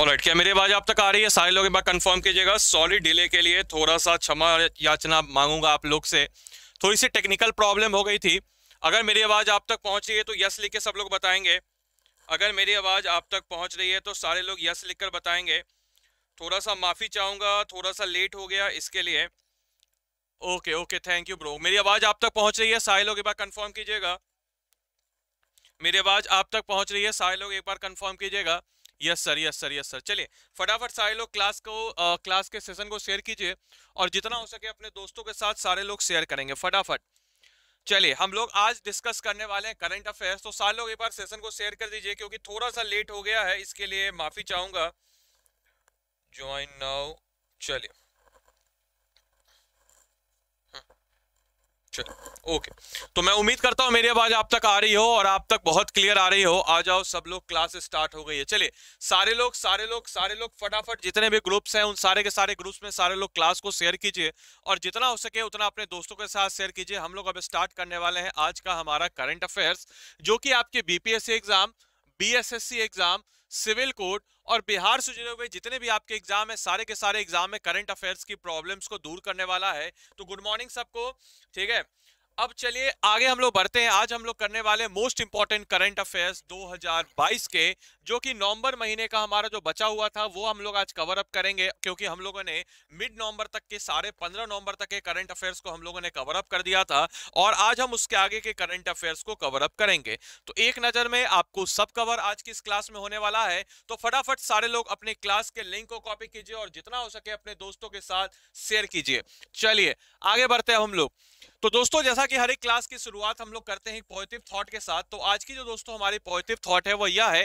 और क्या मेरी आवाज आप तक आ रही है सारे लोग एक बार कंफर्म कीजिएगा सॉरी डिले के लिए थोड़ा सा क्षमा याचना मांगूंगा आप लोग से थोड़ी सी टेक्निकल प्रॉब्लम हो गई थी अगर मेरी आवाज आप तक पहुंच रही है तो यस लिख के सब लोग बताएंगे अगर मेरी आवाज आप तक पहुंच रही है तो सारे लोग यस लिख कर बताएंगे थोड़ा सा माफी चाहूंगा थोड़ा सा लेट हो गया इसके लिए okay okay thank you bro मेरी आवाज आप तक पहुंच रही है सारे लोग एक बार कंफर्म कीजिएगा मेरी आवाज आप तक पहुंच रही है सारे लोग एक बार कंफर्म कीजिएगा yes sir yes sir yes sir चलिए फटाफट सारे लोग क्लास को आ, क्लास के सेशन को शेयर कीजिए और जितना हो सके अपने दोस्तों के साथ सारे लोग शेयर करेंगे फटाफट चलिए हम लोग आज डिस्कस करने वाले हैं करंट अफेयर्स तो सारे लोग एक बार सेशन को शेयर कर दीजिए क्योंकि थोड़ा सा लेट हो गया है इसके लिए माफी चाहूंगा ज्वाइन नाउ चलिए चलो ओके तो मैं उम्मीद करता हूँ मेरी आवाज आप तक आ रही हो और आप तक बहुत क्लियर आ रही हो आ जाओ सब लोग क्लास स्टार्ट हो गई है चलिए सारे लोग सारे लोग सारे लोग फटाफट जितने भी ग्रुप्स हैं उन सारे के सारे ग्रुप्स में सारे लोग क्लास को शेयर कीजिए और जितना हो सके उतना अपने दोस्तों के साथ शेयर कीजिए हम लोग अब स्टार्ट करने वाले हैं आज का हमारा करंट अफेयर्स जो कि आपके BPSC exam B exam civil code और बिहार से जुड़े हुए जितने भी आपके एग्जाम है सारे के सारे एग्जाम में करंट अफेयर्स की प्रॉब्लम्स को दूर करने वाला है तो गुड मॉर्निंग सबको ठीक है अब चलिए आगे हम लोग बढ़ते हैं आज हम लोग करने वाले मोस्ट इंपॉर्टेंट करंट अफेयर्स 2022 के जो कि नवंबर महीने का हमारा जो बचा हुआ था वो हम लोग आज कवर अप करेंगे क्योंकि हम लोगों ने मिड नवंबर तक के साढ़े पंद्रह नवंबर तक के करंट अफेयर्स को हम लोगों ने कवर अप कर दिया था और आज हम उसके आगे के करंट अफेयर्स को कवर अप करेंगे तो एक नज़र में आपको सब कवर आज की इस क्लास में होने वाला है तो फटाफट सारे लोग अपने क्लास के लिंक को कॉपी कीजिए और जितना हो सके अपने दोस्तों के साथ शेयर कीजिए चलिए आगे बढ़ते हैं हम लोग तो दोस्तों जैसा कि हर एक क्लास की शुरुआत हम लोग करते हैं पॉजिटिव थॉट के साथ तो आज की जो दोस्तों हमारी पॉजिटिव थॉट है वो यह है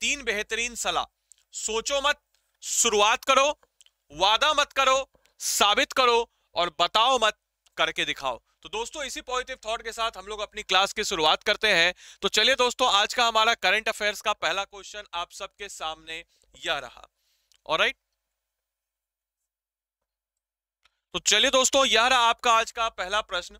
तीन बेहतरीन सलाह सोचो मत शुरुआत करो वादा मत करो साबित करो और बताओ मत करके दिखाओ तो दोस्तों इसी पॉजिटिव थॉट के साथ हम लोग अपनी क्लास की शुरुआत करते हैं तो चलिए दोस्तों आज का हमारा करंट अफेयर्स का पहला क्वेश्चन आप सबके सामने यह रहा और राइट तो चलिए दोस्तों यह रहा आपका आज का पहला प्रश्न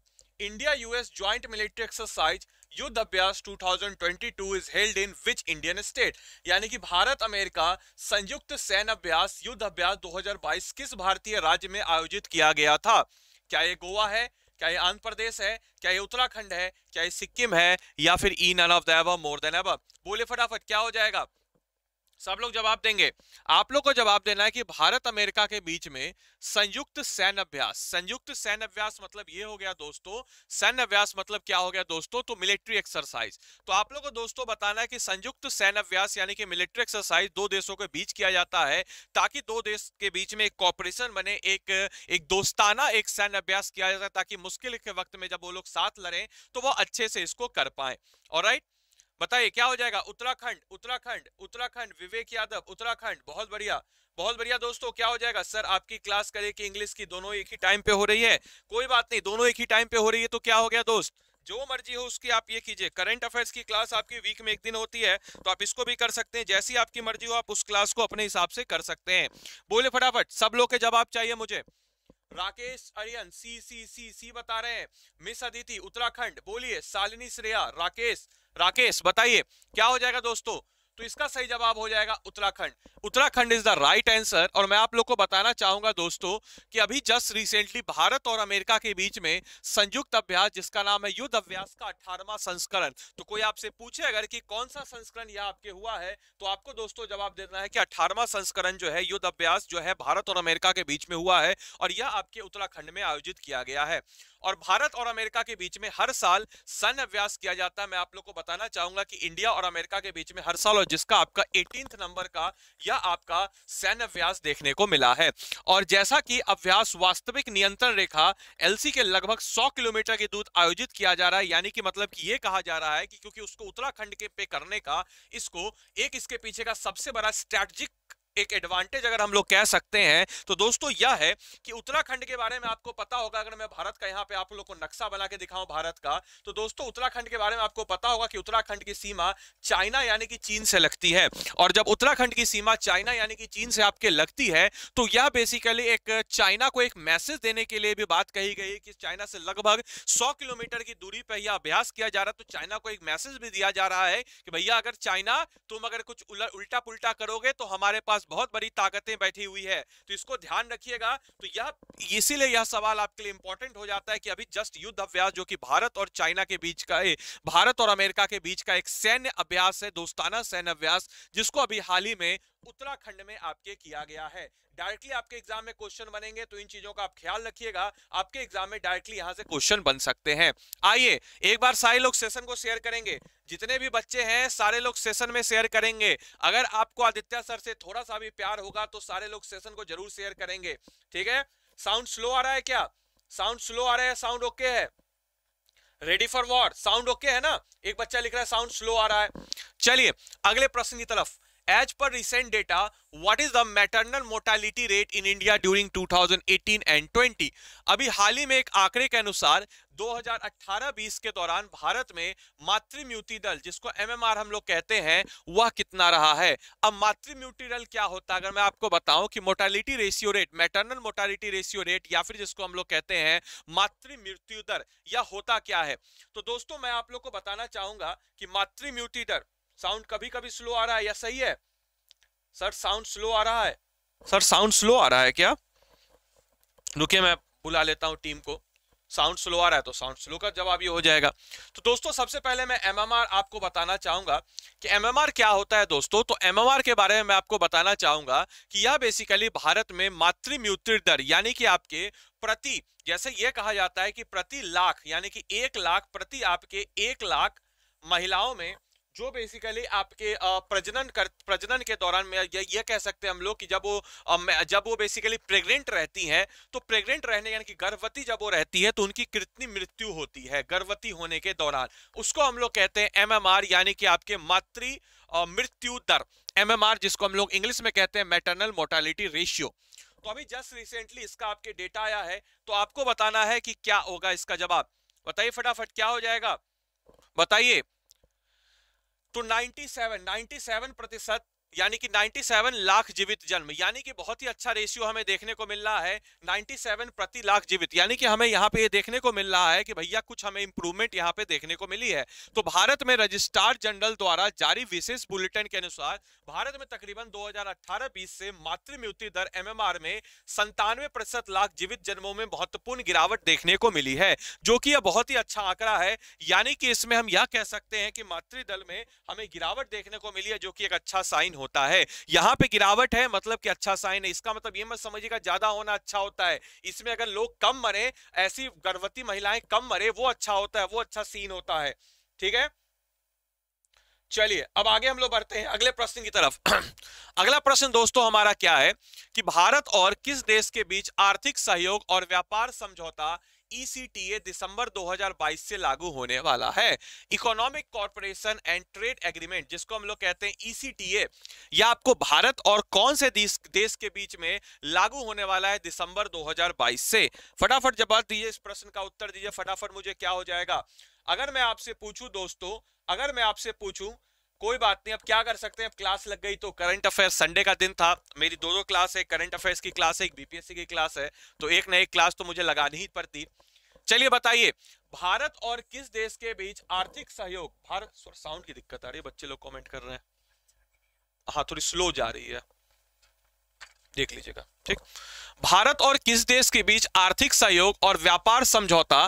India US joint military exercise Yudh Abhyas 2022 is held in which Indian state यानी कि भारत अमेरिका संयुक्त सैन्य अभ्यास युद्ध अभ्यास 2022 किस भारतीय राज्य में आयोजित किया गया था क्या ये गोवा है क्या ये आंध्र प्रदेश है क्या ये उत्तराखंड है क्या ये सिक्किम है या फिर E none of the more than ever बोले फटाफट क्या हो जाएगा सब लोग जवाब देंगे आप लोग को जवाब देना है कि भारत अमेरिका के बीच में संयुक्त सैन्य अभ्यास संयुक्त सैन्य अभ्यास मतलब ये हो गया दोस्तों सैन्य अभ्यास मतलब क्या हो गया दोस्तों तो मिलिट्री एक्सरसाइज तो आप लोग को दोस्तों बताना है कि संयुक्त सैन्य अभ्यास यानी कि मिलिट्री एक्सरसाइज दो देशों के बीच किया जाता है ताकि दो देश के बीच में एक कॉपरेशन बने एक एक दोस्ताना एक सैन्य अभ्यास किया जाता है ताकि मुश्किल के वक्त में जब वो लोग साथ लड़े तो वो अच्छे से इसको कर पाए और राइट बताइए क्या हो जाएगा उत्तराखंड उत्तराखंड उत्तराखंड विवेक यादव उत्तराखंड बहुत बढ़िया बहुत बढ़िया दोस्तों क्या हो जाएगा सर आपकी क्लास करे की इंग्लिश की दोनों एक ही टाइम पे हो रही है कोई बात नहीं दोनों एक ही टाइम पे हो रही है तो क्या हो गया दोस्त जो मर्जी हो उसकी आप ये कीजिए करंट अफेयर्स की क्लास आपकी वीक में एक दिन होती है तो आप इसको भी कर सकते हैं जैसी आपकी मर्जी हो आप उस क्लास को अपने हिसाब से कर सकते हैं बोले फटाफट सब लोग के जवाब चाहिए मुझे राकेश अरियन सी सी सी सी बता रहे हैं मिस अदिति उत्तराखंड बोलिए सालिनी श्रेया राकेश राकेश बताइए क्या हो जाएगा दोस्तों तो इसका सही जवाब हो जाएगा Uttarakhand Uttarakhand is the right answer और मैं आप लोग को बताना चाहूंगा दोस्तों कि अभी जस्ट रिसेंटली भारत और अमेरिका के बीच में संयुक्त अभ्यास जिसका नाम है युद्ध अभ्यास का अठारवा संस्करण तो कोई आपसे पूछे अगर कि कौन सा संस्करण यह आपके हुआ है तो आपको दोस्तों जवाब देना है कि अठारवा संस्करण जो है युद्ध अभ्यास जो है भारत और अमेरिका के बीच में हुआ है और यह आपके उत्तराखंड में आयोजित किया गया है और भारत और अमेरिका के बीच में हर साल सन अभ्यास किया जाता है मैं आप लोग को बताना चाहूंगा कि इंडिया और अमेरिका के बीच में हर साल और जिसका आपका एटीन नंबर का या आपका सैन्य अभ्यास देखने को मिला है और जैसा कि अभ्यास वास्तविक नियंत्रण रेखा एलसी के लगभग 100 किलोमीटर की दूर आयोजित किया जा रहा है यानी कि मतलब कि ये कहा जा रहा है कि क्योंकि उसको उत्तराखंड के पे करने का इसको एक इसके पीछे का सबसे बड़ा स्ट्रैटेजिक एक एडवांटेज अगर हम लोग कह सकते हैं तो दोस्तों यह है कि उत्तराखंड के बारे में आपको पता होगा अगर मैं भारत का यहाँ पे आप लोग को नक्शा बना के दिखाऊं भारत का तो दोस्तों उत्तराखंड के बारे में आपको पता होगा कि उत्तराखंड की सीमा चाइना यानी कि चीन से लगती है और जब उत्तराखंड की सीमा चाइना यानी कि चीन से आपके लगती है तो यह बेसिकली एक चाइना को एक मैसेज देने के लिए भी बात कही गई कि चाइना से लगभग सौ किलोमीटर की दूरी पर यह अभ्यास किया जा रहा तो चाइना को एक मैसेज भी दिया जा रहा है कि भैया अगर चाइना तुम अगर कुछ उल्टा पुलटा करोगे तो हमारे पास बहुत बड़ी ताकतें बैठी हुई है तो इसको ध्यान रखिएगा तो यह इसीलिए यह सवाल आपके लिए इंपॉर्टेंट हो जाता है कि अभी जस्ट युद्ध अभ्यास जो कि भारत और चाइना के बीच का है भारत और अमेरिका के बीच का एक सैन्य अभ्यास है दोस्ताना सैन्य अभ्यास जिसको अभी हाल ही में उत्तराखंड में आपके किया गया है डायरेक्टली आपके एग्जाम में क्वेश्चन बनेंगे तो इन चीजों का आप ख्याल रखिएगा आपके एग्जाम में डायरेक्टली यहां से क्वेश्चन बन सकते हैं आइए एक बार सारे लोग सेशन को शेयर करेंगे जितने भी बच्चे हैं सारे लोग सेशन में शेयर करेंगे अगर आपको आदित्य सर से थोड़ा सा भी प्यार होगा तो सारे लोग सेशन को जरूर शेयर करेंगे ठीक है साउंड स्लो आ रहा है क्या साउंड स्लो आ रहा है साउंड ओके है ready for war sound okay है ना एक बच्चा लिख रहा है साउंड स्लो आ रहा है चलिए अगले प्रश्न की तरफ as per recent data what is the maternal mortality rate in India during 2018 and 20? अभी हाल ही में एक आंकड़े के अनुसार 2018-20 के दौरान भारत में मातृम्यूति दल जिसको एमएमआर हम लोग कहते हैं वह कितना रहा है अब मातृम्यूति दल क्या होता है अगर मैं आपको बताऊं कि mortality ratio rate maternal mortality ratio rate या फिर जिसको हम लोग कहते हैं मातृ मृत्यु दर या होता क्या है तो दोस्तों मैं आप लोग को बताना चाहूंगा कि मातृ मृत्यु दर साउंड कभी कभी स्लो आ रहा है या सही है सर साउंड स्लो आ रहा है सर साउंड स्लो आ रहा है क्या रुकिए मैं बुला लेता हूँ टीम को साउंड स्लो आ रहा है तो साउंड स्लो का जवाब ये हो जाएगा तो दोस्तों सबसे पहले मैं एमएमआर आपको बताना चाहूंगा कि एमएमआर क्या होता है दोस्तों तो एमएमआर के बारे में मैं आपको बताना चाहूंगा कि यह बेसिकली भारत में मातृ मृत्यु दर यानी कि आपके प्रति जैसे यह कहा जाता है कि प्रति लाख यानी कि एक लाख प्रति आपके एक लाख महिलाओं में जो बेसिकली आपके प्रजनन कर प्रजनन के दौरान में ये, ये कह सकते हैं हम लोग कि जब वो जब वो बेसिकली प्रेग्नेंट रहती हैं तो प्रेग्नेंट रहने यानी कि गर्भवती जब वो रहती है तो उनकी कृत्रिम मृत्यु होती है गर्भवती होने के दौरान उसको हम लोग कहते हैं एम यानी कि आपके मातृ मृत्यु दर एम जिसको हम लोग इंग्लिश में कहते हैं मेटरनल मोर्टालिटी रेशियो तो अभी जस्ट रिसेंटली इसका आपके डेटा आया है तो आपको बताना है कि क्या होगा इसका जवाब बताइए फटाफट क्या हो जाएगा बताइए तो 97 97 प्रतिशत यानी कि 97 लाख जीवित जन्म यानी कि बहुत ही अच्छा रेशियो हमें देखने को मिल रहा है 97 प्रति लाख जीवित यानी कि हमें यहाँ पे ये देखने को मिल रहा है कि भैया कुछ हमें इंप्रूवमेंट यहाँ पे देखने को मिली है तो भारत में रजिस्ट्रार जनरल द्वारा जारी विशेष बुलेटिन के अनुसार भारत में तकरीबन दो हजार से मातृ मृत्यु दर एम में संतानवे प्रतिशत लाख जीवित जन्मों में महत्वपूर्ण गिरावट देखने को मिली है जो कि यह बहुत ही अच्छा आंकड़ा है यानी कि इसमें हम यह कह सकते हैं कि मातृदल में हमें गिरावट देखने को मिली है जो कि एक अच्छा साइन हो होता है यहां पे गिरावट है मतलब कि अच्छा साइन है इसका मतलब ये मत समझिएगा ज्यादा होना अच्छा होता है इसमें अगर लोग कम मरे ऐसी गर्भवती महिलाएं कम मरे वो अच्छा होता है वो अच्छा सीन होता है ठीक है चलिए अब आगे हम लोग बढ़ते हैं अगले प्रश्न की तरफ अगला प्रश्न दोस्तों हमारा क्या है कि भारत और किस देश के बीच आर्थिक सहयोग और व्यापार समझौता ईसीटीए e दिसंबर 2022 से लागू होने वाला है economic corporation and trade agreement जिसको हम लोग कहते हैं ईसीटीए e या आपको भारत और कौन से देश, देश के बीच में लागू होने वाला है दिसंबर 2022 से फटाफट जवाब दीजिए इस प्रश्न का उत्तर दीजिए फटाफट मुझे क्या हो जाएगा अगर मैं आपसे पूछूं दोस्तों अगर मैं आपसे पूछूं कोई बात नहीं अब क्या कर सकते हैं अब क्लास लग गई तो करंट अफेयर संडे का दिन था मेरी दो दो क्लास है करंट अफेयर्स की क्लास है एक बीपीएससी की क्लास है तो एक नई एक क्लास तो मुझे लगानी ही पड़ती चलिए बताइए भारत और किस देश के बीच आर्थिक सहयोग भारत साउंड की दिक्कत आ रही है बच्चे लोग कॉमेंट कर रहे हैं हाँ थोड़ी स्लो जा रही है देख लीजिएगा ठीक भारत और किस देश के बीच आर्थिक सहयोग और व्यापार समझौता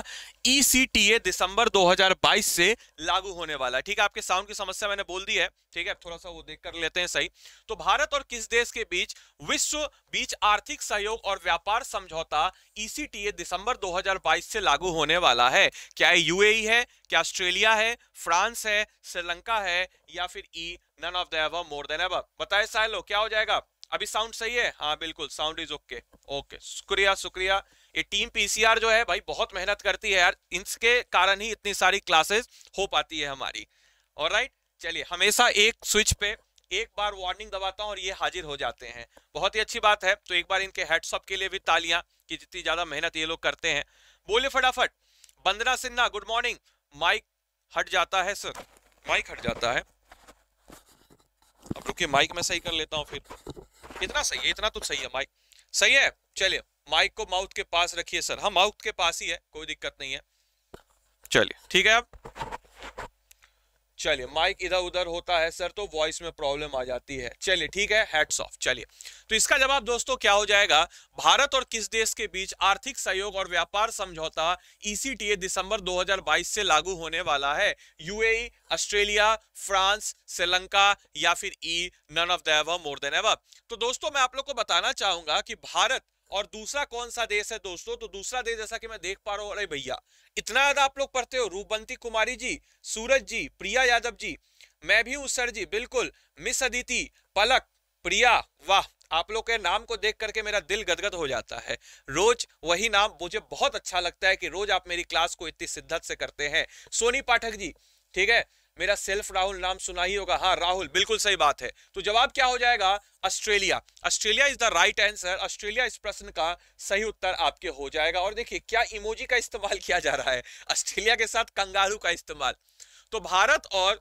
ईसीटीए e दिसंबर 2022 से लागू होने वाला है ठीक है आपके साउंड की समस्या मैंने बोल दी है ठीक है थोड़ा सा वो देख कर लेते हैं सही तो भारत और किस देश के बीच विश्व बीच आर्थिक सहयोग और व्यापार समझौता ईसीटीए e दिसंबर 2022 से लागू होने वाला है क्या यूएई e है क्या ऑस्ट्रेलिया है फ्रांस है श्रीलंका है या फिर E none of the ever more than ever बताए साहलो क्या हो जाएगा अभी साउंड सही है हाँ बिल्कुल साउंड इज ओके ओके शुक्रिया शुक्रिया ये टीम पीसीआर जो है भाई बहुत मेहनत करती है यार इनके कारण ही इतनी सारी क्लासेस हो पाती है हमारी और राइट चलिए हमेशा एक स्विच पे एक बार वार्निंग दबाता हूँ और ये हाजिर हो जाते हैं बहुत ही अच्छी बात है तो एक बार इनके हेडसअप के लिए भी तालियां कि जितनी ज्यादा मेहनत ये लोग करते हैं बोले फटाफट Bandana Sinha good morning mic हट जाता है सर माइक हट जाता है अब रुकिए माइक मैं सही कर लेता हूँ फिर इतना सही है इतना तो सही है माइक सही है चलिए माइक को माउथ के पास रखिए सर हाँ माउथ के पास ही है कोई दिक्कत नहीं है चलिए ठीक है आप चलिए माइक इधर उधर होता है सर तो वॉइस में प्रॉब्लम आ जाती है चलिए ठीक है हेड्स ऑफ चलिए तो इसका जवाब दोस्तों क्या हो जाएगा भारत और किस देश के बीच आर्थिक सहयोग और व्यापार समझौता ईसीटीए e दिसंबर 2022 से लागू होने वाला है यूएई ऑस्ट्रेलिया फ्रांस श्रीलंका या फिर E none of the more than ever तो दोस्तों मैं आप लोग को बताना चाहूंगा कि भारत और दूसरा कौन सा देश है दोस्तों तो दूसरा देश जैसा कि मैं देख पा रहा हूँ अरे भैया इतना ज्यादा आप लोग पढ़ते हो रूपबंती कुमारी जी सूरज जी प्रिया यादव जी मैं भी हूँ सर जी बिल्कुल मिस अदिति पलक प्रिया वाह आप लोग के नाम को देख करके मेरा दिल गदगद हो जाता है रोज वही नाम मुझे बहुत अच्छा लगता है कि रोज आप मेरी क्लास को इतनी शिद्दत से करते हैं सोनी पाठक जी ठीक है मेरा सेल्फ राहुल नाम सुना ही होगा हाँ राहुल बिल्कुल सही बात है तो जवाब क्या हो जाएगा Australia Australia is the right answer Australia इस प्रश्न का सही उत्तर आपके हो जाएगा और देखिए क्या इमोजी का इस्तेमाल किया जा रहा है ऑस्ट्रेलिया के साथ कंगारू का इस्तेमाल तो भारत और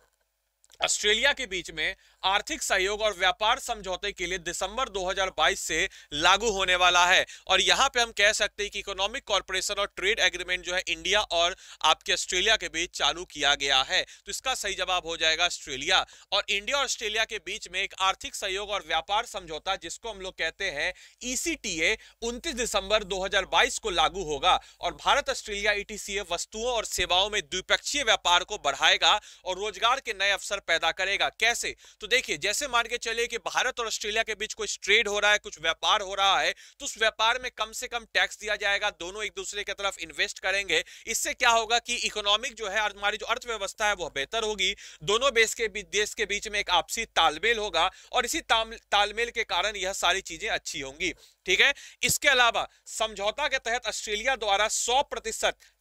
ऑस्ट्रेलिया के बीच में आर्थिक सहयोग और व्यापार समझौते के लिए दिसंबर 2022 से लागू होने वाला है और यहां पे हम कह सकते हैं कि इकोनॉमिक कॉर्पोरेशन और ट्रेड एग्रीमेंट जो है इंडिया और आपके ऑस्ट्रेलिया के बीच चालू किया गया है तो इसका सही जवाब हो जाएगा ऑस्ट्रेलिया और इंडिया और ऑस्ट्रेलिया के बीच में एक आर्थिक सहयोग और व्यापार समझौता जिसको हम लोग कहते हैं ईसीटीए e उनतीस दिसंबर दो को लागू होगा और भारत ऑस्ट्रेलिया ईटीसीए e वस्तुओं और सेवाओं में द्विपक्षीय व्यापार को बढ़ाएगा और रोजगार के नए अवसर पैदा करेगा कैसे तो तो देखिए जैसे मान के चलिए कि भारत और ऑस्ट्रेलिया के बीच कोई ट्रेड हो रहा है कुछ व्यापार हो रहा है तो उस व्यापार में कम से कम टैक्स दिया जाएगा दोनों एक दूसरे की तरफ इन्वेस्ट करेंगे इससे क्या होगा कि इकोनॉमिक जो है हमारी जो अर्थव्यवस्था है वह बेहतर होगी दोनों देश के बीच देश के बीच में एक आपसी तालमेल होगा और इसी तालमेल के कारण यह सारी चीजें अच्छी होंगी ठीक है इसके अलावा समझौता के तहत ऑस्ट्रेलिया द्वारा सौ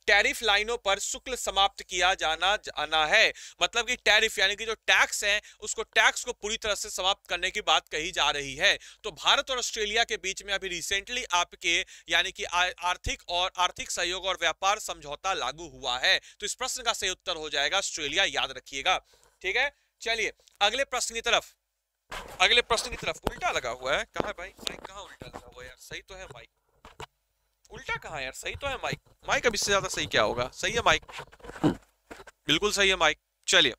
टैरिफ लाइनों पर शुक्ल समाप्त किया जाना जाना है मतलब कि टैरिफ यानी कि जो टैक्स है उसको टैक्स को पूरी तरह से समाप्त करने की बात कही जा रही है तो भारत और ऑस्ट्रेलिया के बीच में अभी रिसेंटली आपके यानी कि आर्थिक और आर्थिक सहयोग और व्यापार समझौता लागू हुआ है तो इस प्रश्न का सही उत्तर हो जाएगा ऑस्ट्रेलिया याद रखिएगा ठीक है चलिए अगले प्रश्न की तरफ अगले प्रश्न की तरफ उल्टा लगा हुआ है कहा भाई माइक कहाँ उल्टा लगा हुआ है यार सही तो है भाई उल्टा कहा यार सही तो है माइक माइक अब इससे ज्यादा सही क्या होगा सही है माइक बिल्कुल सही है माइक चलिए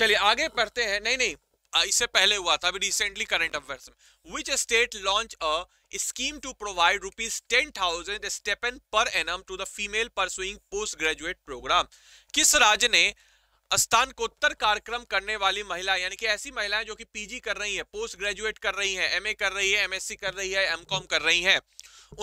चलिए आगे पढ़ते हैं नहीं नहीं इससे पहले हुआ था अभी रिसेंटली करंट अफेयर्स में which state launch a scheme to provide rupees ten thousand stipend per annum to the female pursuing post graduate programme किस राज्य ने स्नातकोत्तर कार्यक्रम करने वाली महिला यानी कि ऐसी महिलाएं जो कि पीजी कर रही हैं पोस्ट ग्रेजुएट कर रही हैं एमए कर रही है एमएससी कर रही है एमकॉम कर रही हैं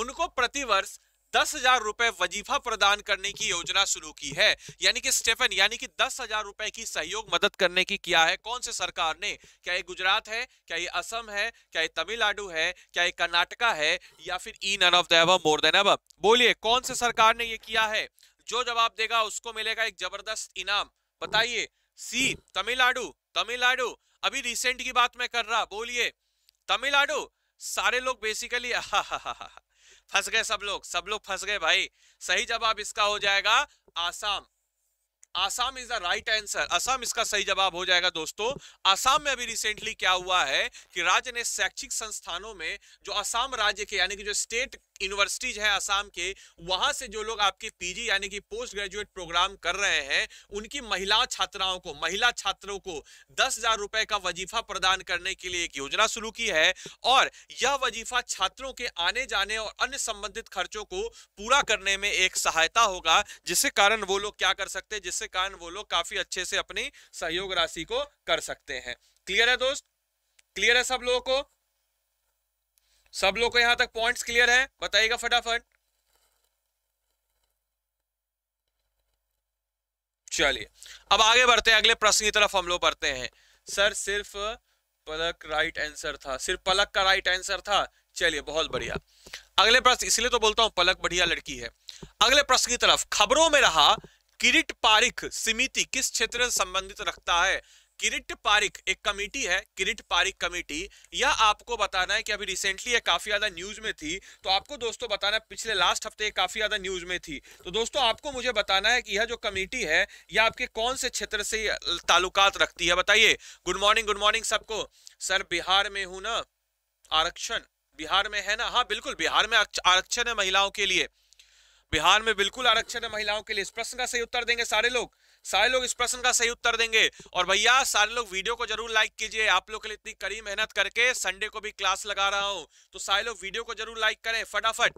उनको प्रतिवर्ष दस हजार रुपए वजीफा प्रदान करने की योजना शुरू की है यानी कि स्टेफन यानी कि दस हजार रुपए की सहयोग मदद करने की किया है कौन से सरकार ने क्या ये गुजरात है क्या ये असम है क्या ये तमिलनाडु है क्या ये कर्नाटका है या फिर E none of the more than बोलिए कौन से सरकार ने ये किया है जो जवाब देगा उसको मिलेगा एक जबरदस्त इनाम बताइए सी तमिलनाडु तमिलनाडु अभी रिसेंट की बात मैं कर रहा बोलिए तमिलनाडु सारे लोग बेसिकली फंस गए सब लोग सब लोग फंस गए भाई सही जवाब इसका हो जाएगा Assam Assam is the right answer Assam इसका सही जवाब हो जाएगा दोस्तों आसाम में अभी रिसेंटली क्या हुआ है कि राज्य ने शैक्षिक संस्थानों में जो आसाम राज्य के यानी कि जो स्टेट यूनिवर्सिटीज है आसाम के वहां से जो लोग आपके पीजी यानी कि पोस्ट ग्रेजुएट प्रोग्राम कर रहे हैं उनकी महिला छात्राओं को महिला छात्रों को दस हजार रुपए का वजीफा प्रदान करने के लिए एक योजना शुरू की है और यह वजीफा छात्रों के आने जाने और अन्य संबंधित खर्चों को पूरा करने में एक सहायता होगा जिसके कारण वो लोग क्या कर सकते हैं जिसके कारण वो लोग काफी अच्छे से अपनी सहयोग राशि को कर सकते हैं क्लियर है दोस्त क्लियर है सब लोगों को सब लोग को यहां तक पॉइंट्स क्लियर है बताइएगा फटाफट चलिए अब आगे बढ़ते हैं अगले प्रश्न की तरफ हम लोग बढ़ते हैं सर सिर्फ पलक राइट आंसर था सिर्फ पलक का राइट आंसर था चलिए बहुत बढ़िया अगले प्रश्न इसलिए तो बोलता हूं पलक बढ़िया लड़की है अगले प्रश्न की तरफ खबरों में रहा किरीट पारिक समिति किस क्षेत्र से संबंधित रखता है किरिट पारिक एक कमेटी है किरिट पारिक कमेटी यह आपको बताना है कि अभी रिसेंटली ये काफ़ी ज़्यादा न्यूज़ में थी तो आपको दोस्तों बताना है पिछले लास्ट हफ्ते काफ़ी ज़्यादा न्यूज़ में थी तो दोस्तों आपको मुझे बताना है कि यह जो कमेटी है यह आपके कौन से क्षेत्र से ताल्लुकात रखती है बताइए गुड मॉर्निंग गुड मॉर्निंग सबको सर बिहार में हूं ना आरक्षण बिहार में है ना हाँ बिल्कुल बिहार में आरक्षण है महिलाओं के लिए बिहार में बिल्कुल आरक्षण है महिलाओं के लिए इस प्रश्न का सही उत्तर देंगे सारे लोग सारे लोग इस प्रश्न का सही उत्तर देंगे और भैया सारे लोग वीडियो को जरूर लाइक कीजिए आप लोग के लिए इतनी कड़ी मेहनत करके संडे को भी क्लास लगा रहा हूं तो सारे लोग वीडियो को जरूर लाइक करें फटाफट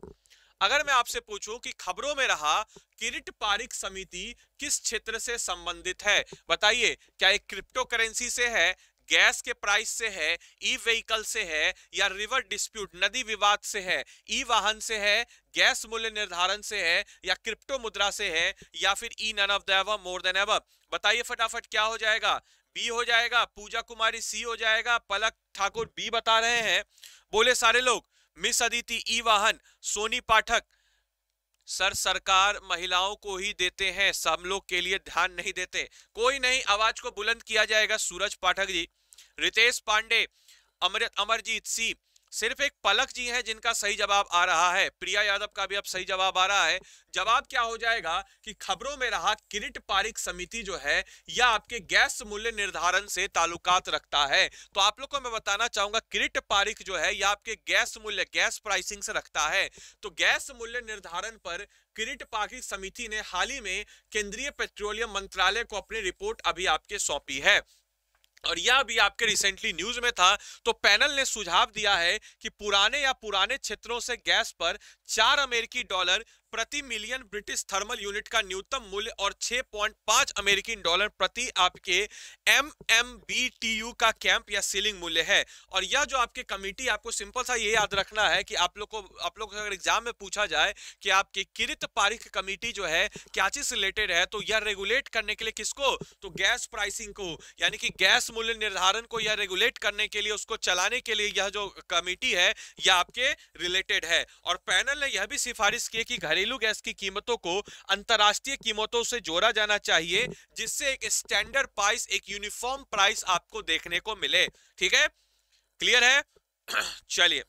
अगर मैं आपसे पूछूं कि खबरों में रहा किरिट पारिक समिति किस क्षेत्र से संबंधित है बताइए क्या एक क्रिप्टो करेंसी से है गैस के प्राइस से है ई व्हीकल से है या रिवर डिस्प्यूट नदी विवाद से है ई वाहन से है गैस मूल्य निर्धारण से है या क्रिप्टो मुद्रा से है या फिर E none of the more than ever बताइए फटाफट क्या हो जाएगा बी हो जाएगा पूजा कुमारी सी हो जाएगा पलक ठाकुर बी बता रहे हैं बोले सारे लोग मिस अदिति ई वाहन सोनी पाठक सर सरकार महिलाओं को ही देते हैं सब लोग के लिए ध्यान नहीं देते कोई नहीं आवाज को बुलंद किया जाएगा सूरज पाठक जी रितेश पांडे अमृत अमरजीत सिंह सिर्फ एक पलक जी हैं जिनका सही जवाब आ रहा है प्रिया यादव का भी अब सही जवाब आ रहा है जवाब क्या हो जाएगा कि खबरों में रहा किरिट पारिक समिति जो है या आपके गैस मूल्य निर्धारण से ताल्लुकात रखता है तो आप लोग को मैं बताना चाहूंगा किरिट पारिक जो है या आपके गैस मूल्य गैस प्राइसिंग से रखता है तो गैस मूल्य निर्धारण पर किरिट पारिक समिति ने हाल ही में केंद्रीय पेट्रोलियम मंत्रालय को अपनी रिपोर्ट अभी आपके सौंपी है और यह भी आपके रिसेंटली न्यूज में था तो पैनल ने सुझाव दिया है कि पुराने या पुराने क्षेत्रों से गैस पर चार अमेरिकी डॉलर प्रति मिलियन ब्रिटिश थर्मल यूनिट का न्यूनतम मूल्य और 6.5 अमेरिकी डॉलर प्रति आपके M M B T U का कैंप या सीलिंग मूल्य है और यह जो आपके कमेटी आपको सिंपल सा ये याद रखना है कि आप लोग को आप लोग अगर एग्जाम में पूछा जाए कि आपकी किरित पारिक कमेटी जो है क्या चीज रिलेटेड है तो यह रेगुलेट करने के लिए किसको तो गैस प्राइसिंग को यानी कि गैस मूल्य निर्धारण को यह रेगुलेट करने के लिए उसको चलाने के लिए यह जो कमिटी है यह आपके रिलेटेड है और पैनल ने यह भी सिफारिश की कि घर घरेलू गैस की कीमतों को अंतर्राष्ट्रीय कीमतों से जोड़ा जाना चाहिए जिससे एक स्टैंडर्ड प्राइस एक यूनिफॉर्म प्राइस आपको देखने को मिले ठीक है क्लियर है चलिए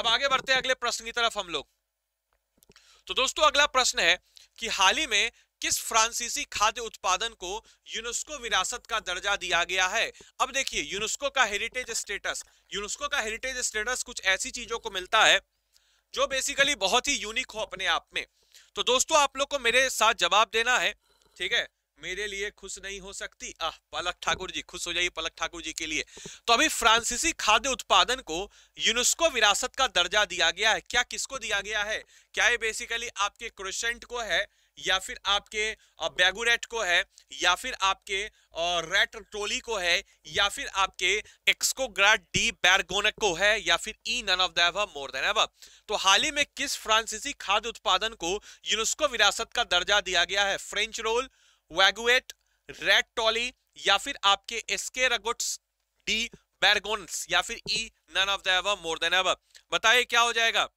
अब आगे बढ़ते हैं अगले प्रश्न की तरफ हम लोग तो दोस्तों अगला प्रश्न है कि हाल ही में किस फ्रांसीसी खाद्य उत्पादन को यूनेस्को विरासत का दर्जा दिया गया है अब देखिए यूनेस्को का हेरिटेज स्टेटस यूनेस्को का हेरिटेज स्टेटस कुछ ऐसी चीजों को मिलता है जो बेसिकली बहुत ही यूनिक हो अपने आप में तो दोस्तों आप लोग को मेरे साथ जवाब देना है ठीक है मेरे लिए खुश नहीं हो सकती आह पलक ठाकुर जी खुश हो जाइए पलक ठाकुर जी के लिए तो अभी फ्रांसीसी खाद्य उत्पादन को यूनेस्को विरासत का दर्जा दिया गया है क्या किसको दिया गया है क्या ये बेसिकली आपके क्रोशेंट को है या फिर आपके बैगुरेट को है या फिर आपके रेट टोली को है या फिर आपके एक्सकोग्राट डी बैरगोनक को है या फिर ई नन ऑफ दैव मोर देन एवर तो हाल ही में किस फ्रांसीसी खाद्य उत्पादन को यूनेस्को विरासत का दर्जा दिया गया है फ्रेंच रोल वैगुएट रेड टॉली या फिर आपके एसके रगोट्स डी बैरगोन्स या फिर E none of the more than ever बताइए क्या हो जाएगा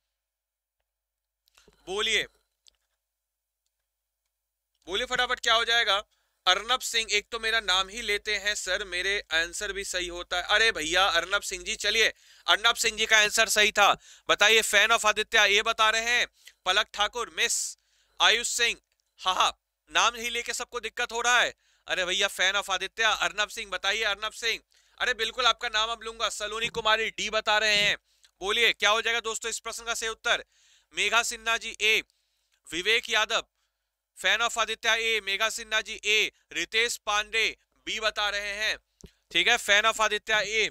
बोलिए बोले फटाफट क्या हो जाएगा अर्नब सिंह एक तो मेरा नाम ही लेते हैं सर मेरे आंसर भी सही होता है अरे भैया अर्नब सिंह जी चलिए अर्नब सिंह जी का आंसर सही था बताइए फैन ऑफ आदित्य ये बता रहे हैं पलक ठाकुर मिस आयुष सिंह हा नाम ही लेके सबको दिक्कत हो रहा है अरे भैया फैन ऑफ आदित्य अर्नब सिंह बताइए अर्नब सिंह अरे बिल्कुल आपका नाम अब लूंगा सलोनी कुमारी डी बता रहे हैं बोलिए क्या हो जाएगा दोस्तों इस प्रश्न का सही उत्तर Megha Sinha ji A Vivek Yadav fan of Aditya A Megha Sinha ji A Ritesh Pandey B बता रहे हैं ठीक है फैन ऑफ आदित्य ए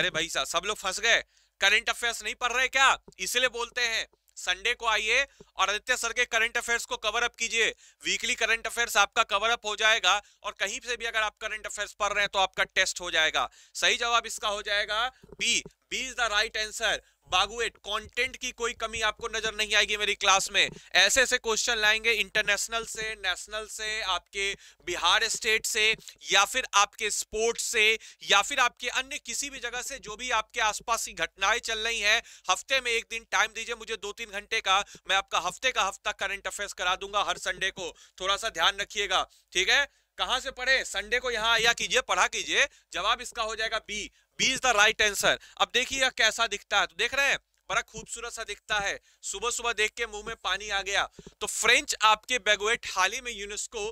अरे भाई साहब सब लोग फंस गए करंट अफेयर्स नहीं पढ़ रहे क्या इसलिए बोलते हैं संडे को आइए और आदित्य सर के करंट अफेयर्स को कवर अप कीजिए वीकली करंट अफेयर्स आपका कवर अप हो जाएगा और कहीं से भी अगर आप करंट अफेयर्स पढ़ रहे हैं तो आपका टेस्ट हो जाएगा सही जवाब इसका हो जाएगा B B is the right answer baguette content की कोई कमी आपको नजर नहीं आएगी मेरी क्लास में ऐसे ऐसे क्वेश्चन लाएंगे इंटरनेशनल से नेशनल से आपके बिहार स्टेट से या फिर आपके स्पोर्ट्स से या फिर आपके अन्य किसी भी जगह से जो भी आपके आसपास की घटनाएं चल रही हैं हफ्ते में एक दिन टाइम दीजिए मुझे दो तीन घंटे का मैं आपका हफ्ते का हफ्ता करंट अफेयर्स करा दूंगा हर संडे को थोड़ा सा ध्यान रखिएगा ठीक है कहां से पढ़े संडे को यहां आया कीजिए पढ़ा कीजिए जवाब इसका हो जाएगा B B is the right answer अब देखिए कैसा दिखता है तो देख रहे हैं बड़ा खूबसूरत सा दिखता है सुबह सुबह देख के मुंह में पानी आ गया तो फ्रेंच आपके बेगोएट हाल ही में यूनेस्को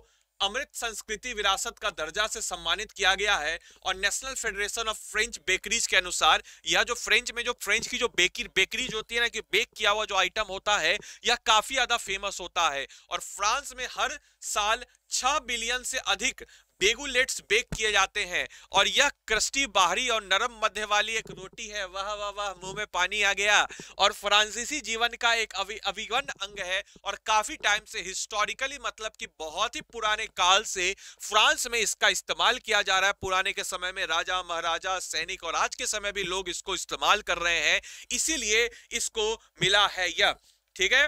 अमृत संस्कृति विरासत का दर्जा से सम्मानित किया गया है और national federation of French bakeries के अनुसार यह जो फ्रेंच में जो फ्रेंच की जो बेकर बेकरीज होती है ना कि बेक किया हुआ जो आइटम होता है यह काफी ज्यादा फेमस होता है और फ्रांस में हर साल छह बिलियन से अधिक बेगुलेट्स बेक किए जाते हैं और यह क्रस्टी बाहरी और नरम मध्य वाली एक रोटी है वह वह वह मुंह में पानी आ गया और फ्रांसीसी जीवन का एक अभिगन अंग है और काफी टाइम से हिस्टोरिकली मतलब कि बहुत ही पुराने काल से फ्रांस में इसका इस्तेमाल किया जा रहा है पुराने के समय में राजा महाराजा सैनिक और आज के समय भी लोग इसको इस्तेमाल कर रहे हैं इसीलिए इसको मिला है यह ठीक है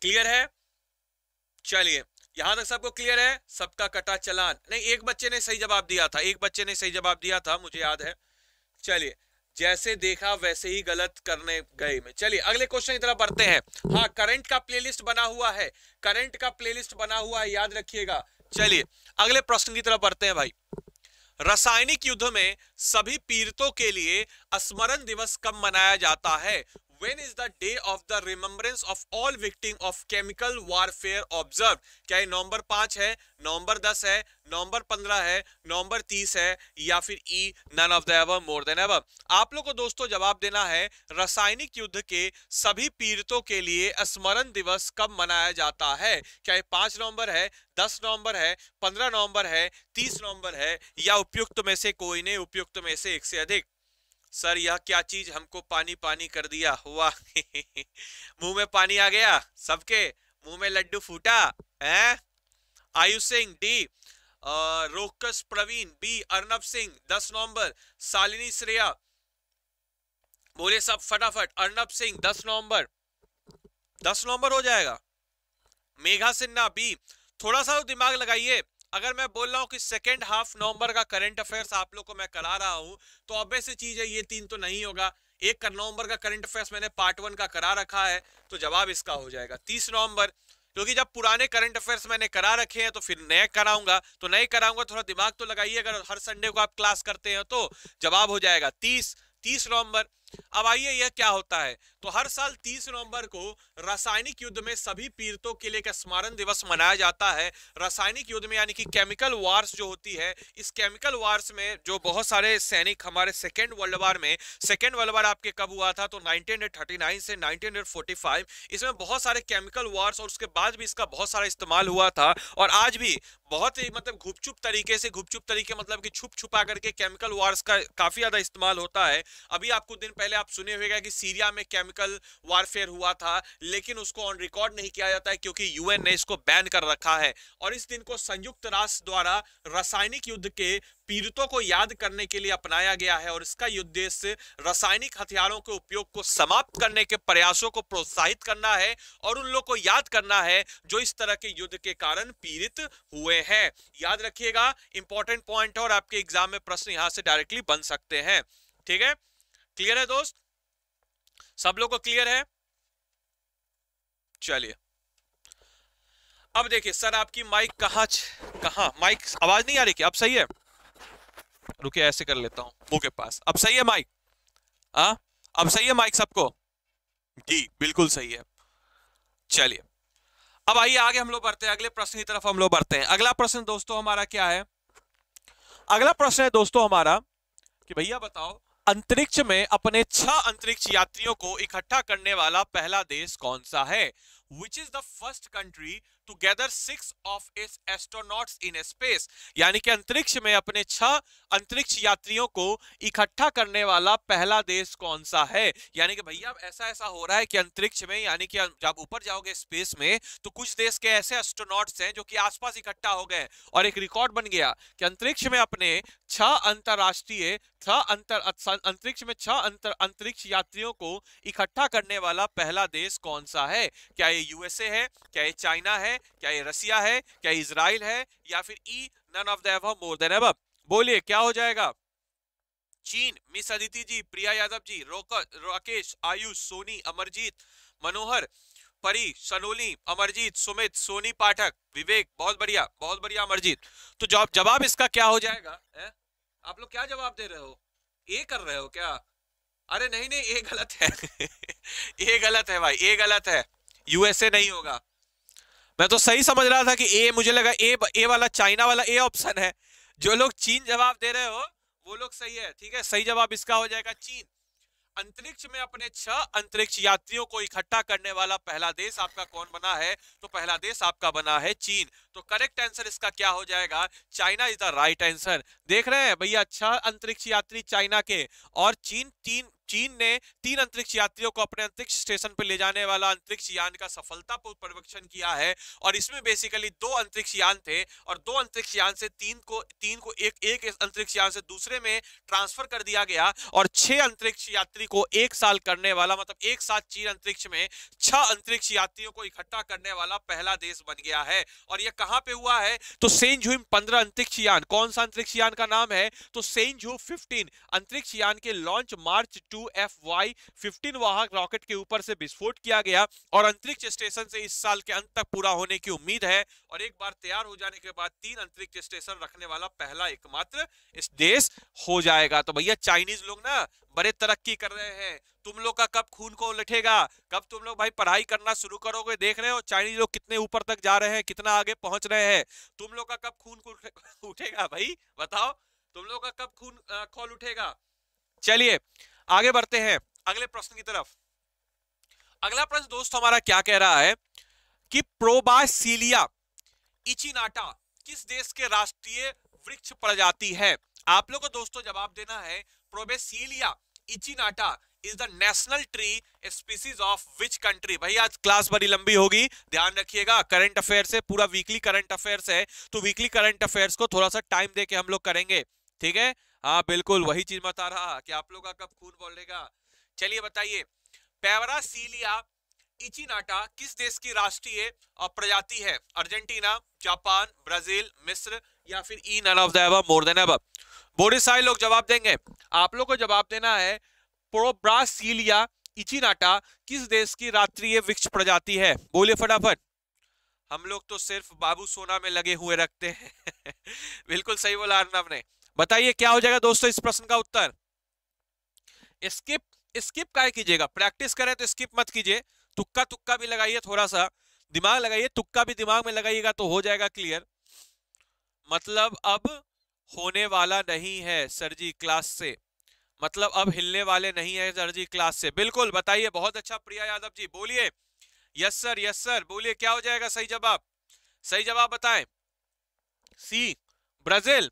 क्लियर है चलिए यहां तक सबको क्लियर है सबका कटा चलान नहीं एक बच्चे ने सही जवाब दिया था एक बच्चे ने सही जवाब दिया था मुझे याद है चलिए जैसे देखा वैसे ही गलत करने गए में चलिए अगले क्वेश्चन की तरफ बढ़ते हैं हाँ करंट का प्लेलिस्ट बना हुआ है करंट का प्लेलिस्ट बना हुआ है याद रखिएगा चलिए अगले प्रश्न की तरफ बढ़ते हैं भाई रासायनिक युद्ध में सभी पीड़ितों के लिए स्मरण दिवस कब मनाया जाता है when is the day of the remembrance of all victim of chemical warfare observed क्या ये नवंबर पांच है नवंबर दस है नवंबर पंद्रह है नवंबर तीस है या फिर E none of the ever more than ever आप लोग को दोस्तों जवाब देना है रासायनिक युद्ध के सभी पीड़ितों के लिए स्मरण दिवस कब मनाया जाता है क्या ये पांच नवंबर है दस नवंबर है पंद्रह नवंबर है तीस नवंबर है या उपयुक्त में से कोई नहीं उपयुक्त में से एक से अधिक सर यह क्या चीज हमको पानी पानी कर दिया हुआ मुंह में पानी आ गया सबके मुंह में लड्डू फूटा है आयुष सिंह डी रोकस प्रवीण बी अर्नब सिंह दस नवंबर सालिनी श्रेया बोले सब फटाफट अर्नब सिंह दस नवंबर दस नवंबर हो जाएगा मेघा सिन्हा बी थोड़ा सा तो दिमाग लगाइए अगर मैं बोल रहा हूँ कि सेकेंड हाफ नवंबर का करंट अफेयर्स आप लोग को मैं करा रहा हूँ तो अब से चीज़ है ये तीन तो नहीं होगा एक नवंबर का करंट अफेयर्स मैंने पार्ट वन का करा रखा है तो जवाब इसका हो जाएगा तीस नवंबर क्योंकि जब पुराने करंट अफेयर्स मैंने करा रखे हैं तो फिर नए कराऊंगा तो नए कराऊंगा थोड़ा दिमाग तो लगाइए अगर हर संडे को आप क्लास करते हैं तो जवाब हो जाएगा तीस तीस नवंबर अब आइए यह क्या होता है तो हर साल 30 नवंबर को रासायनिक युद्ध में सभी पीड़ितों के लिए एक स्मरण दिवस मनाया जाता है रासायनिक युद्ध में यानी कि केमिकल वार्स जो होती है इस केमिकल वार्स में जो बहुत सारे सैनिक हमारे सेकेंड वर्ल्ड वार में सेकेंड वर्ल्ड वार आपके कब हुआ था तो 1939 से 1945 इसमें बहुत सारे केमिकल वार्स और उसके बाद भी इसका बहुत सारा इस्तेमाल हुआ था और आज भी बहुत ही मतलब घुपचुप तरीके से घुपचुप तरीके मतलब कि छुप छुपा करके केमिकल वार्स का काफी ज्यादा इस्तेमाल होता है अभी आपको दिन पहले आप सुने होगा कि सीरिया में केमिकल वारफेयर हुआ था लेकिन उसको ऑन रिकॉर्ड नहीं किया जाता है क्योंकि यूएन ने इसको बैन कर रखा है और इस दिन को संयुक्त राष्ट्र द्वारा रासायनिक युद्ध के पीड़ितों को याद करने के लिए अपनाया गया है और इसका उद्देश्य रासायनिक हथियारों के उपयोग को समाप्त करने के प्रयासों को प्रोत्साहित करना है और उन लोगों को याद करना है जो इस तरह के युद्ध के कारण पीड़ित हुए हैं याद रखिएगा इंपॉर्टेंट पॉइंट और आपके एग्जाम में प्रश्न यहां से डायरेक्टली बन सकते हैं ठीक है क्लियर है दोस्त सब लोग को क्लियर है चलिए अब देखिए सर आपकी माइक कहां कहाँ माइक आवाज नहीं आ रही क्या अब सही है रुके ऐसे कर लेता हूं मुंह के पास अब सही है माइक हाँ अब सही है माइक सबको जी बिल्कुल सही है चलिए अब आइए आगे हम लोग बढ़ते हैं अगले प्रश्न की तरफ हम लोग बढ़ते हैं अगला प्रश्न दोस्तों हमारा क्या है अगला प्रश्न है दोस्तों हमारा कि भैया बताओ अंतरिक्ष में अपने छह अंतरिक्ष यात्रियों को इकट्ठा करने वाला पहला देश कौन सा है which is the first country to six of its astronauts in space यानी कि अंतरिक्ष में अपने छह अंतरिक्ष यात्रियों को इकट्ठा करने वाला पहला देश कौन सा है यानी कि भैया ऐसा ऐसा हो रहा है कि अंतरिक्ष में यानी कि जब ऊपर जाओगे स्पेस में तो कुछ देश के ऐसे एस्ट्रोनॉट्स हैं जो कि आसपास इकट्ठा हो गए और एक रिकॉर्ड बन गया कि अंतरिक्ष में अपने छह अंतरराष्ट्रीय छह अंतर अंतरिक्ष में छह अंतर अंतरिक्ष यात्रियों को इकट्ठा करने वाला पहला देश कौन सा है क्या ये यूएसए है क्या ये चाइना है क्या ये रसिया है क्या इसराइल है या फिर E none of the more than अब बोलिए क्या हो जाएगा चीन मिस अदिति जी प्रिया यादव जी रोक राकेश आयुष सोनी अमरजीत मनोहर परी सनोली अमरजीत सुमित सोनी पाठक विवेक बहुत बढ़िया बहुत बढ़िया अमरजीत तो जवाब जवाब इसका क्या हो जाएगा है? आप लोग क्या जवाब दे रहे हो ए कर रहे हो क्या अरे नहीं नहीं ये गलत है ये गलत है भाई ये गलत है यूएसए नहीं होगा मैं तो सही समझ रहा था कि ए मुझे लगा ए ए वाला चाइना वाला ए ऑप्शन है जो लोग चीन जवाब दे रहे हो वो लोग सही है ठीक है सही जवाब इसका हो जाएगा चीन अंतरिक्ष में अपने छह अंतरिक्ष यात्रियों को इकट्ठा करने वाला पहला देश आपका कौन बना है तो पहला देश आपका बना है चीन तो करेक्ट आंसर इसका क्या हो जाएगा China is the right answer देख रहे हैं भैया छह अंतरिक्ष यात्री चाइना के और चीन तीन चीन ने तीन अंतरिक्ष यात्रियों को अपने अंतरिक्ष स्टेशन पर ले जाने वाला अंतरिक्ष यान का सफलतापूर्वक परिवेक्षण किया है और इसमें बेसिकली दो अंतरिक्ष यान थे और दो अंतरिक्ष यान से तीन को तीन को एक एक अंतरिक्ष यान से दूसरे में ट्रांसफर कर दिया गया और छह अंतरिक्ष यात्री को एक साल करने वाला मतलब एक साथ चीन अंतरिक्ष में छह अंतरिक्ष यात्रियों को इकट्ठा करने वाला पहला देश बन गया है और यह कहां पे हुआ है तो सेन झुम पंद्रह अंतरिक्ष यान कौन सा अंतरिक्ष यान का नाम है तो सेन झू फिफ्टीन अंतरिक्ष यान के launch march two two F वाहक रॉकेट के ऊपर से विस्फोट किया गया और अंतरिक्ष स्टेशन से इस साल के अंत तक पूरा होने की उम्मीद है और एक बार तैयार हो जाने के बाद तीन अंतरिक्ष स्टेशन रखने वाला पहला एकमात्र इस देश हो जाएगा तो भैया चाइनीज लोग ना बड़े तरक्की कर रहे हैं तुम लोग का कब खून को उलटेगा कब तुम लोग भाई पढ़ाई करना शुरू करोगे देख रहे हो चाइनीज लोग कितने ऊपर तक जा रहे हैं कितना आगे पहुंच रहे हैं तुम लोग का कब खून को उठेगा भाई बताओ तुम लोग का कब खून खोल उठेगा चलिए आगे बढ़ते हैं अगले प्रश्न की तरफ अगला प्रश्न दोस्तों हमारा क्या कह रहा है कि प्रोबासिलिया इचिनाटा किस देश के राष्ट्रीय वृक्ष प्रजाति है आप लोगों को दोस्तों जवाब देना है Paubrasilia echinata is the national tree species of which country भाई आज क्लास बड़ी लंबी होगी ध्यान रखिएगा करंट अफेयर्स है पूरा वीकली करंट अफेयर्स है तो वीकली करंट अफेयर्स को थोड़ा सा टाइम दे हम लोग करेंगे ठीक है हाँ बिल्कुल वही चीज बता रहा हाँ, कि आप लोग का कब खून बोलेगा चलिए बताइए पैवरा सीलिया इचिनाटा किस देश की राष्ट्रीय प्रजाति है अर्जेंटीना जापान ब्राजील मिस्र या फिर E none of the more than ever बोरे सारे लोग जवाब देंगे आप लोग को जवाब देना है प्रोब्रासीलिया इचिनाटा किस देश की राष्ट्रीय वृक्ष प्रजाति है बोलिए फटाफट हम लोग तो सिर्फ बाबू सोना में लगे हुए रखते हैं बिल्कुल सही बोला अर्नब ने बताइए क्या हो जाएगा दोस्तों इस प्रश्न का उत्तर स्किप स्किप का कीजिएगा प्रैक्टिस करें तो स्किप मत कीजिए तुक्का तुक्का भी लगाइए थोड़ा सा दिमाग लगाइए तुक्का भी दिमाग में लगाइएगा तो हो जाएगा क्लियर मतलब अब होने वाला नहीं है सर जी क्लास से मतलब अब हिलने वाले नहीं है सर जी क्लास से बिल्कुल बताइए बहुत अच्छा प्रिया यादव जी बोलिए यस सर यस सर बोलिए क्या हो जाएगा सही जवाब सही जवाब बताएं सी ब्राजील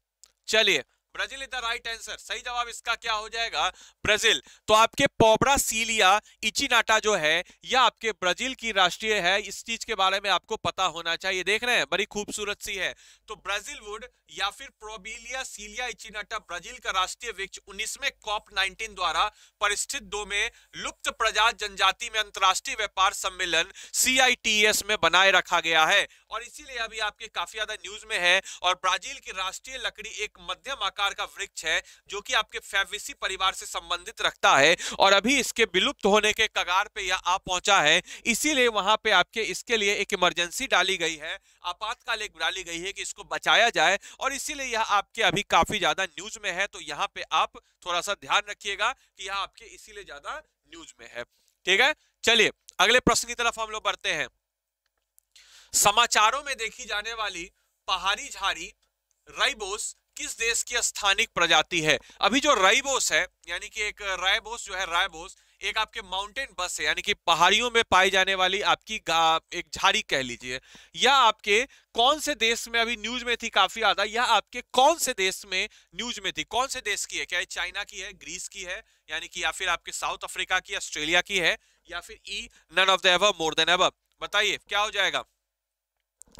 चलिए Brazil is the right answer सही जवाब इसका क्या हो जाएगा ब्राजील तो आपके पोबरा सीलिया इचिनाटा जो है यह आपके ब्राजील की राष्ट्रीय है इस चीज के बारे में आपको पता होना चाहिए देख रहे हैं बड़ी खूबसूरत सी है तो ब्राजील वुड या फिर प्रोबिलिया सीलिया इचिनाटा ब्राजील का राष्ट्रीय वृक्ष उन्नीसवें कॉप नाइनटीन द्वारा परिस्थित दो में लुप्त प्रजा जनजाति में अंतर्राष्ट्रीय व्यापार सम्मेलन सी में बनाए रखा गया है और इसीलिए अभी आपके काफी ज्यादा न्यूज में है और ब्राजील की राष्ट्रीय लकड़ी एक मध्यम आकार प्रकार का वृक्ष है जो कि आपके फैविसी परिवार से संबंधित रखता है और अभी इसके विलुप्त होने के कगार पे यह आ पहुंचा है इसीलिए वहां पे आपके इसके लिए एक इमरजेंसी डाली गई है आपातकाल एक डाली गई है कि इसको बचाया जाए और इसीलिए यह आपके अभी काफी ज्यादा न्यूज में है तो यहाँ पे आप थोड़ा सा ध्यान रखिएगा कि यह आपके इसीलिए ज्यादा न्यूज में है ठीक है चलिए अगले प्रश्न की तरफ हम लोग बढ़ते हैं समाचारों में देखी जाने वाली पहाड़ी झाड़ी राइबोस किस देश की स्थानिक प्रजाति है अभी जो राइबोस है यानी कि एक रायबोस जो है रायबोस एक आपके माउंटेन बस है यानी कि पहाड़ियों में पाई जाने वाली आपकी एक झाड़ी कह लीजिए या आपके कौन से देश में अभी न्यूज में थी काफी आधा या आपके कौन से देश में न्यूज में थी कौन से देश की है क्या चाइना की है ग्रीस की है यानी कि या फिर आपके साउथ अफ्रीका की ऑस्ट्रेलिया की है या फिर E none of the ever more than ever बताइए क्या हो जाएगा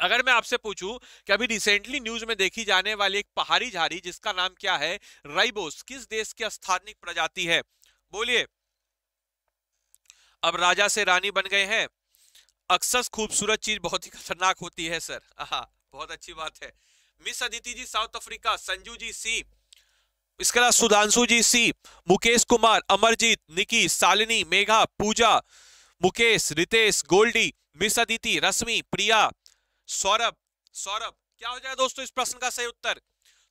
अगर मैं आपसे पूछूं कि अभी रिसेंटली न्यूज में देखी जाने वाली एक पहाड़ी झाड़ी जिसका नाम क्या है राइबोस किस देश की स्थानिक प्रजाति है बोलिए अब राजा से रानी बन गए हैं अक्सर खूबसूरत चीज बहुत ही खतरनाक होती है सर हाँ बहुत अच्छी बात है Miss Aditi ji South Africa Sanju ji C इसके अलावा Sudhanshu ji C Mukesh Kumar Amarjeet Niki Salini Megha Pooja Mukesh Ritesh Goldie Miss Aditi Rashmi Priya Saurabh Saurabh क्या हो जाएगा दोस्तों इस प्रश्न का सही उत्तर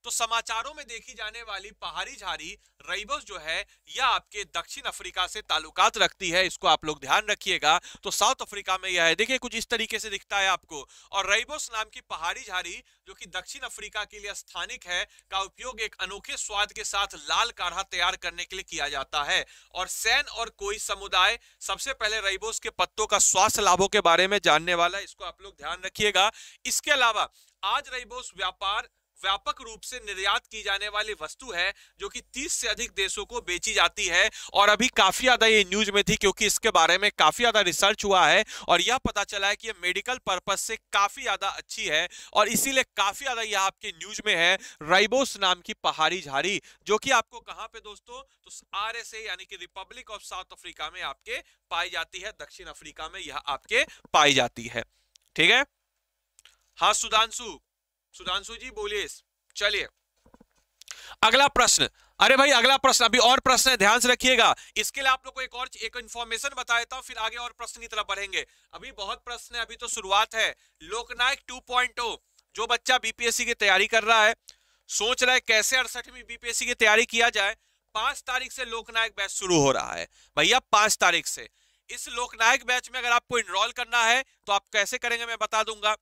तो समाचारों में देखी जाने वाली पहाड़ी झाड़ी रईबस जो है यह आपके दक्षिण अफ्रीका से ताल्लुकात रखती है इसको आप लोग ध्यान रखिएगा तो साउथ अफ्रीका में यह है देखिए कुछ इस तरीके से दिखता है आपको और रईबस नाम की पहाड़ी झाड़ी जो कि दक्षिण अफ्रीका के लिए स्थानिक है का उपयोग एक अनोखे स्वाद के साथ लाल काढ़ा तैयार करने के लिए किया जाता है और सैन और कोई समुदाय सबसे पहले रईबोस के पत्तों का स्वास्थ्य लाभों के बारे में जानने वाला है इसको आप लोग ध्यान रखिएगा इसके अलावा आज रईबोस व्यापार व्यापक रूप से निर्यात की जाने वाली वस्तु है जो कि 30 से अधिक देशों को बेची जाती है और अभी काफी ज्यादा ये न्यूज में थी क्योंकि इसके बारे में काफी ज्यादा रिसर्च हुआ है और यह पता चला है कि यह मेडिकल पर्पज से काफी ज्यादा अच्छी है और इसीलिए काफी ज्यादा यह आपके न्यूज में है राइबोस नाम की पहाड़ी झाड़ी जो कि आपको कहाँ पे दोस्तों तो आर यानी कि रिपब्लिक ऑफ साउथ अफ्रीका में आपके पाई जाती है दक्षिण अफ्रीका में यह आपके पाई जाती है ठीक है हाँ सुधांशु सुधांशु जी बोलिए चलिए अगला प्रश्न अरे भाई अगला प्रश्न अभी और प्रश्न है ध्यान से रखिएगा इसके लिए आप लोग को एक और एक इन्फॉर्मेशन बता देता हूँ फिर आगे और प्रश्न की तरफ बढ़ेंगे अभी बहुत प्रश्न है अभी तो शुरुआत है लोकनायक 2.0 जो बच्चा बीपीएससी की तैयारी कर रहा है सोच रहा है कैसे अड़सठवीं बीपीएससी की तैयारी किया जाए पांच तारीख से लोकनायक बैच शुरू हो रहा है भैया पांच तारीख से इस लोकनायक बैच में अगर आपको इनरोल करना है तो आप कैसे करेंगे मैं बता दूंगा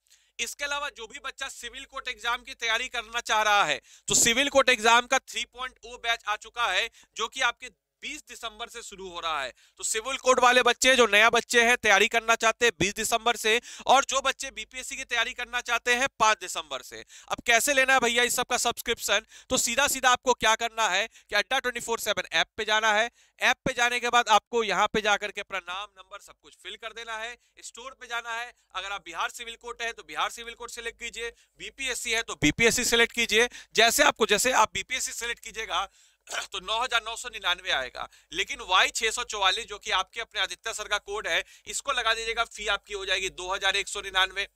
इसके अलावा जो भी बच्चा सिविल कोर्ट एग्जाम की तैयारी करना चाह रहा है तो सिविल कोर्ट एग्जाम का 3.0 बैच आ चुका है जो कि आपके 20 दिसंबर से शुरू हो रहा है तो सिविल कोड वाले बच्चे जो नया बच्चे हैं तैयारी करना चाहते हैं बीस दिसंबर से और जो बच्चे बीपीएससी की तैयारी करना चाहते हैं पांच दिसंबर से अब कैसे लेना है भैया इस सबका सब्सक्रिप्शन तो सीधा सीधा आपको क्या करना है कि अड्डा ट्वेंटी फोर सेवन ऐप पे जाना है ऐप पे जाने के बाद आपको यहाँ पे जाकर के अपना नाम नंबर सब कुछ फिल कर देना है स्टोर पे जाना है अगर आप बिहार सिविल कोर्ट है तो बिहार सिविल कोर्ट सेलेक्ट कीजिए बीपीएससी है तो बीपीएससी सेलेक्ट कीजिए जैसे आपको जैसे आप बीपीएससी सेलेक्ट कीजिएगा तो नौ हजार नौ सौ निन्यानवे आएगा लेकिन वाई छह सौ चौवालीस जो कि आपके अपने आदित्य सर का कोड है इसको लगा दीजिएगा फी आपकी हो जाएगी दो हजार एक सौ निन्यानवे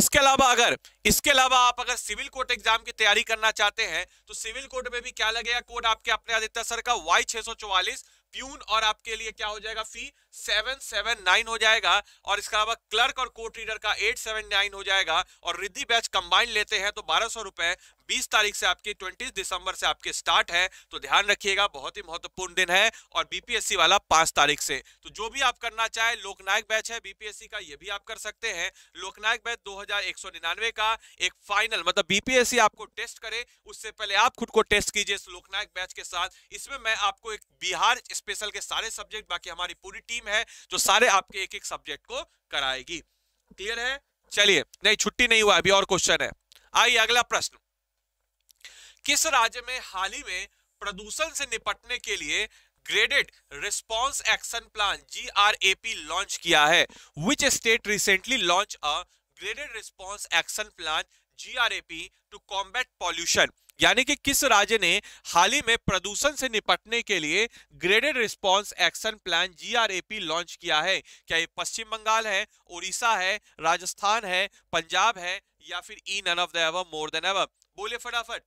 इसके अलावा अगर इसके अलावा आप अगर सिविल कोर्ट एग्जाम की तैयारी करना चाहते हैं तो सिविल कोर्ट में भी क्या लगेगा कोड आपके अपने आदित्य सर का वाई छह सौ चौवालीस प्यून और आपके लिए क्या हो जाएगा फी सेवन सेवन नाइन हो जाएगा और इसके अलावा क्लर्क और कोर्ट रीडर का एट सेवन नाइन हो जाएगा और रिद्धि बैच कंबाइन लेते हैं तो बारह सौ रुपए बीस तारीख से आपकी ट्वेंटी दिसंबर से आपके स्टार्ट है तो ध्यान रखिएगा बहुत ही महत्वपूर्ण दिन है और बीपीएससी वाला पांच तारीख से तो जो भी आप करना चाहे लोकनायक बैच है बीपीएससी का ये भी आप कर सकते हैं लोकनायक बैच दो का एक फाइनल मतलब बीपीएससी आपको टेस्ट करे उससे पहले आप खुद को टेस्ट कीजिए इस लोकनायक बैच के साथ इसमें मैं आपको एक बिहार स्पेशल के सारे सब्जेक्ट बाकी हमारी पूरी टीम टीम है जो सारे आपके एक एक सब्जेक्ट को कराएगी क्लियर है चलिए नहीं छुट्टी नहीं हुआ अभी और क्वेश्चन है आइए अगला प्रश्न किस राज्य में हाल ही में प्रदूषण से निपटने के लिए graded response action plan GRAP launch किया है which state recently launch a graded response action plan GRAP to combat pollution यानी कि किस राज्य ने हाल ही में प्रदूषण से निपटने के लिए graded response action plan GRAP launch किया है क्या ये पश्चिम बंगाल है उड़ीसा है राजस्थान है पंजाब है या फिर E none of the more than ever बोले फटाफट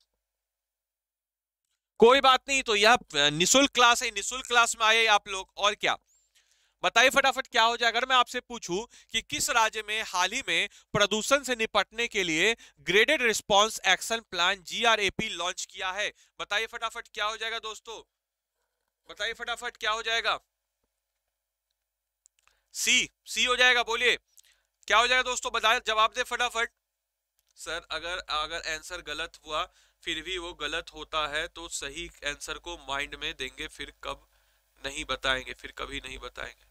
कोई बात नहीं तो यह निशुल्क क्लास है निशुल्क क्लास में आए आप लोग और क्या बताइए फटाफट क्या हो जाए अगर मैं आपसे पूछूं कि किस राज्य में हाल ही में प्रदूषण से निपटने के लिए graded response action plan GRAP launch किया है बताइए फटाफट क्या हो जाएगा दोस्तों बताइए फटाफट क्या हो जाएगा सी सी हो जाएगा बोलिए क्या हो जाएगा दोस्तों बताए जवाब दे फटाफट सर अगर अगर आंसर गलत हुआ फिर भी वो गलत होता है तो सही आंसर को माइंड में देंगे फिर कब नहीं बताएंगे फिर कभी नहीं बताएंगे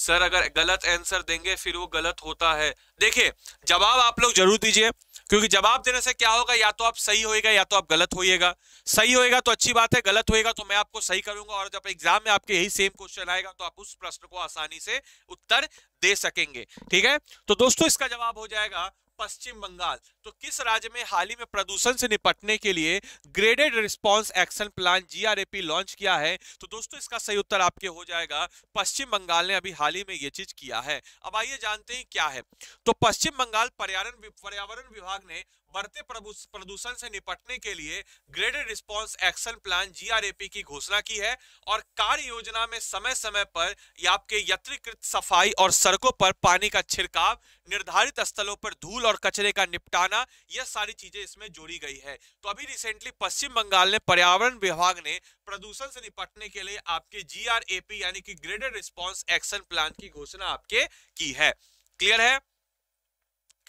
सर अगर गलत आंसर देंगे फिर वो गलत होता है देखिए जवाब आप लोग जरूर दीजिए क्योंकि जवाब देने से क्या होगा या तो आप सही होएगा या तो आप गलत होइएगा सही होएगा तो अच्छी बात है गलत होएगा तो मैं आपको सही करूंगा और जब एग्जाम में आपके यही सेम क्वेश्चन आएगा तो आप उस प्रश्न को आसानी से उत्तर दे सकेंगे ठीक है तो दोस्तों इसका जवाब हो जाएगा पश्चिम बंगाल तो किस राज्य में हाल ही में प्रदूषण से निपटने के लिए graded response action plan GRAP launch किया है तो दोस्तों इसका सही उत्तर आपके हो जाएगा पश्चिम बंगाल ने अभी हाल ही में ये चीज किया है अब आइए जानते हैं क्या है तो पश्चिम बंगाल पर्यावरण पर्यावरण विभाग ने बढ़ते प्रदूषण से निपटने के लिए graded response action plan GRAP की घोषणा की है और कार्य योजना में समय समय पर आपके यत्रीकृत सफाई और सड़कों पर पानी का छिड़काव निर्धारित स्थलों पर धूल और कचरे का निपटान जाना यह सारी चीजें इसमें जोड़ी गई है तो अभी रिसेंटली पश्चिम बंगाल ने पर्यावरण विभाग ने प्रदूषण से निपटने के लिए आपके जी यानी कि ग्रेडेड रिस्पॉन्स एक्शन प्लान की घोषणा आपके की है क्लियर है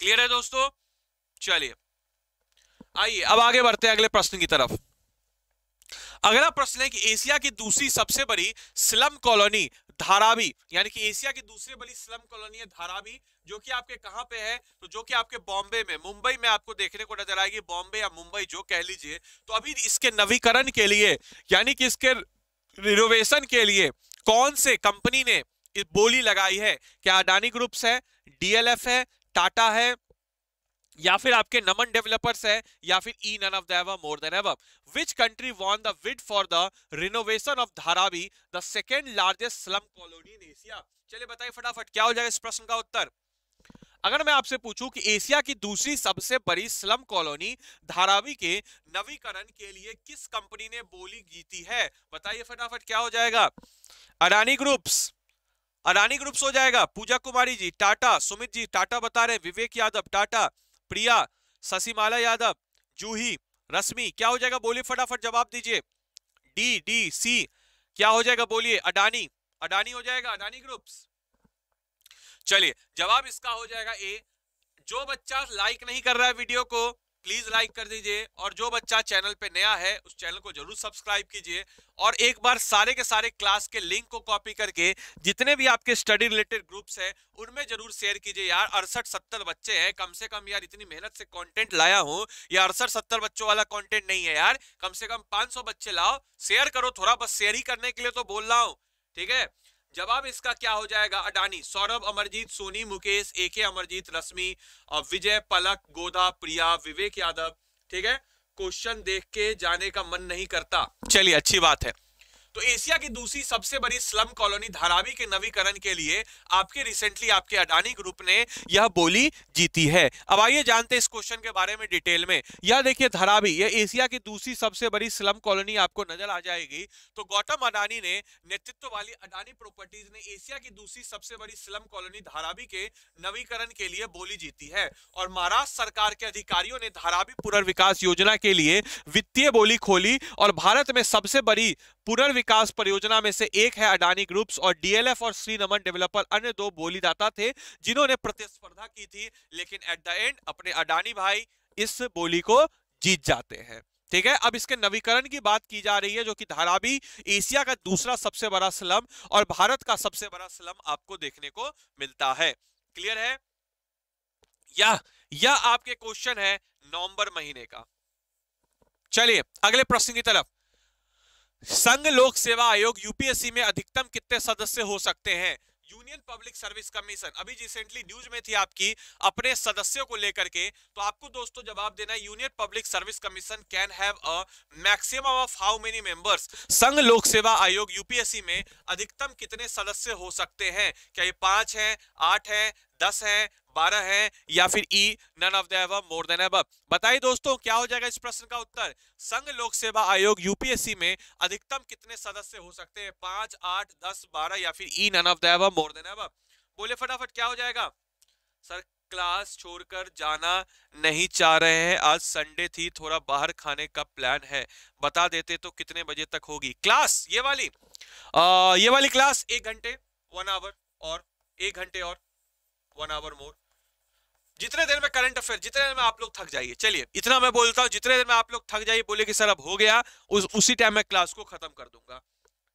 क्लियर है दोस्तों चलिए आइए अब आगे बढ़ते हैं अगले प्रश्न की तरफ अगला प्रश्न है कि एशिया की दूसरी सबसे बड़ी स्लम कॉलोनी धारावी यानी कि एशिया की दूसरी बड़ी स्लम कॉलोनी है धारावी जो कि आपके कहाँ पे है तो जो कि आपके बॉम्बे में मुंबई में आपको देखने को नजर आएगी बॉम्बे या मुंबई जो कह लीजिए तो अभी इसके नवीकरण के लिए यानी कि इसके रिनोवेशन के लिए कौन से कंपनी ने बोली लगाई है क्या अडानी ग्रुप्स है डीएलएफ है टाटा है या फिर आपके नमन डेवलपर्स है या फिर E none of the more than ever which country won the bid for the renovation of Dharavi the second largest slum colony in Asia चलिए बताइए फटाफट क्या हो जाएगा इस प्रश्न का उत्तर अगर मैं आपसे पूछूं कि एशिया की दूसरी सबसे बड़ी स्लम कॉलोनी धारावी के नवीकरण के लिए किस कंपनी ने बोली जीती है बताइए फटाफट क्या हो जाएगा अडानी ग्रुप्स अडानी ग्रुप्स हो जाएगा पूजा कुमारी जी टाटा सुमित जी टाटा बता रहे विवेक यादव टाटा प्रिया शशिमाला यादव जूही रश्मि क्या हो जाएगा बोलिए फटाफट जवाब दीजिए डी डी सी क्या हो जाएगा बोलिए अडानी अडानी हो जाएगा अडानी ग्रुप्स चलिए जवाब इसका हो जाएगा ए जो बच्चा लाइक नहीं कर रहा है वीडियो को प्लीज लाइक कर दीजिए और जो बच्चा चैनल पे नया है उस चैनल को जरूर सब्सक्राइब कीजिए और एक बार सारे के सारे क्लास के लिंक को कॉपी करके जितने भी आपके स्टडी रिलेटेड ग्रुप्स हैं उनमें जरूर शेयर कीजिए यार अड़सठ सत्तर बच्चे हैं कम से कम यार इतनी मेहनत से कंटेंट लाया हूँ या अड़सठ सत्तर बच्चों वाला कॉन्टेंट नहीं है यार कम से कम 500 बच्चे लाओ शेयर करो थोड़ा बस शेयर ही करने के लिए तो बोल रहा हूँ ठीक है जवाब इसका क्या हो जाएगा अडानी सौरभ अमरजीत सोनी मुकेश ए के अमरजीत रश्मि विजय पलक गोदा प्रिया विवेक यादव ठीक है क्वेश्चन देख के जाने का मन नहीं करता चलिए अच्छी बात है तो एशिया की दूसरी सबसे बड़ी स्लम कॉलोनी धारावी के नवीकरण के लिए आपके रिसेंटली आपके अडानी ग्रुप ने यह बोली जीती है अब आइए जानते इस क्वेश्चन के बारे में डिटेल में यह देखिए धारावी यह एशिया की दूसरी सबसे बड़ी स्लम कॉलोनी आपको नजर आ जाएगी तो गौतम अडानी ने नेतृत्व वाली अडानी प्रॉपर्टीज ने एशिया की दूसरी सबसे बड़ी स्लम कॉलोनी धारावी के नवीकरण के लिए बोली जीती है और महाराष्ट्र सरकार के अधिकारियों ने धारावी पुनर्विकास योजना के लिए वित्तीय बोली खोली और भारत में सबसे बड़ी पुनर्विकास विकास परियोजना में से एक है अडानी ग्रुप्स और डीएलएफ और श्री नमन डेवलपर अन्य दो बोलीदाता थे जिन्होंने प्रतिस्पर्धा की थी लेकिन एट द एंड अपने अडानी भाई इस बोली को जीत जाते हैं ठीक है अब इसके नवीकरण की बात की जा रही है जो कि धारावी एशिया का दूसरा सबसे बड़ा स्लम और भारत का सबसे बड़ा स्लम आपको देखने को मिलता है क्लियर है या या आपके क्वेश्चन है नवंबर महीने का चलिए अगले प्रश्न की तरफ संघ लोक सेवा आयोग यूपीएससी में अधिकतम कितने सदस्य हो सकते हैं यूनियन पब्लिक सर्विस कमीशन अभी रिसेंटली न्यूज में थी आपकी अपने सदस्यों को लेकर के तो आपको दोस्तों जवाब देना है Union Public Service Commission can have a maximum of how many members संघ लोक सेवा आयोग यूपीएससी में अधिकतम कितने सदस्य हो सकते हैं क्या ये पांच हैं आठ हैं दस हैं बारह है या फिर E none of the more than above बताइए दोस्तों क्या हो जाएगा इस प्रश्न का उत्तर संघ लोक सेवा आयोग यूपीएससी में अधिकतम कितने सदस्य हो सकते हैं पांच आठ दस बारह या फिर E none of the more than above बोले फटाफट क्या हो जाएगा सर क्लास छोड़कर जाना नहीं चाह रहे हैं आज संडे थी थोड़ा बाहर खाने का प्लान है बता देते तो कितने बजे तक होगी क्लास ये वाली आ, ये वाली क्लास एक घंटे वन आवर और एक घंटे और वन आवर मोर जितने देर में करंट अफेयर जितने देर में आप लोग थक जाइए चलिए इतना मैं बोलता हूँ जितने देर में आप लोग थक जाइए बोले कि सर अब हो गया उस, उसी टाइम में क्लास को खत्म कर दूंगा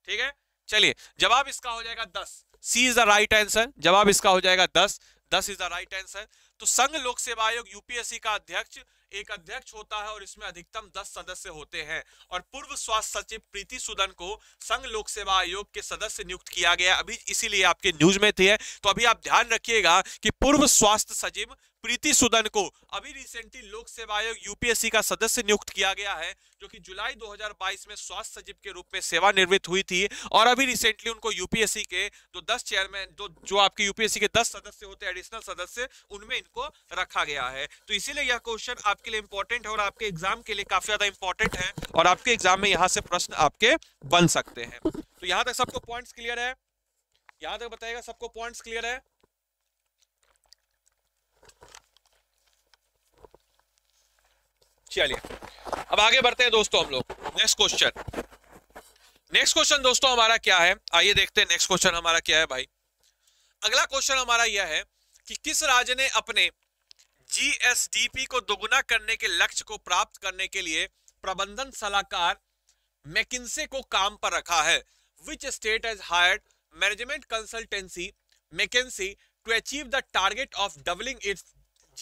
ठीक है चलिए जवाब इसका हो जाएगा दस C is the right answer जवाब इसका हो जाएगा दस दस इज द राइट आंसर तो संघ लोक सेवा आयोग यूपीएससी का अध्यक्ष एक अध्यक्ष होता है और इसमें अधिकतम दस सदस्य होते हैं और पूर्व स्वास्थ्य सचिव प्रीति सुदन को संघ लोक सेवा आयोग के सदस्य नियुक्त किया गया अभी इसीलिए आपके न्यूज में थे तो अभी आप ध्यान रखिएगा कि पूर्व स्वास्थ्य सचिव प्रीति सुदन को अभी रिसेंटली लोक सेवा आयोग यूपीएससी का सदस्य नियुक्त किया गया है जो कि जुलाई 2022 में स्वास्थ्य सचिव के रूप में सेवानिवृत्त हुई थी और अभी रिसेंटली उनको यूपीएससी के जो 10 चेयरमैन जो जो आपके यूपीएससी के 10 सदस्य होते हैं एडिशनल सदस्य उनमें इनको रखा गया है तो इसीलिए यह क्वेश्चन आपके लिए इंपॉर्टेंट है और आपके एग्जाम के लिए काफी ज्यादा इंपॉर्टेंट है और आपके एग्जाम में यहाँ से प्रश्न आपके बन सकते हैं तो यहाँ तक सबको पॉइंट क्लियर है यहाँ तक बताएगा सबको पॉइंट क्लियर है चलिए अब आगे बढ़ते हैं दोस्तों हम लोग नेक्स्ट क्वेश्चन नेक्स्ट क्वेश्चन दोस्तों हमारा क्या है आइए देखते हैं नेक्स्ट क्वेश्चन हमारा क्या है भाई अगला क्वेश्चन हमारा यह है कि किस राज्य ने अपने जीएसडीपी को दोगुना करने के लक्ष्य को प्राप्त करने के लिए प्रबंधन सलाहकार मैकिनसे को काम पर रखा है which state has hired management consultancy McKinsey to achieve the target of doubling its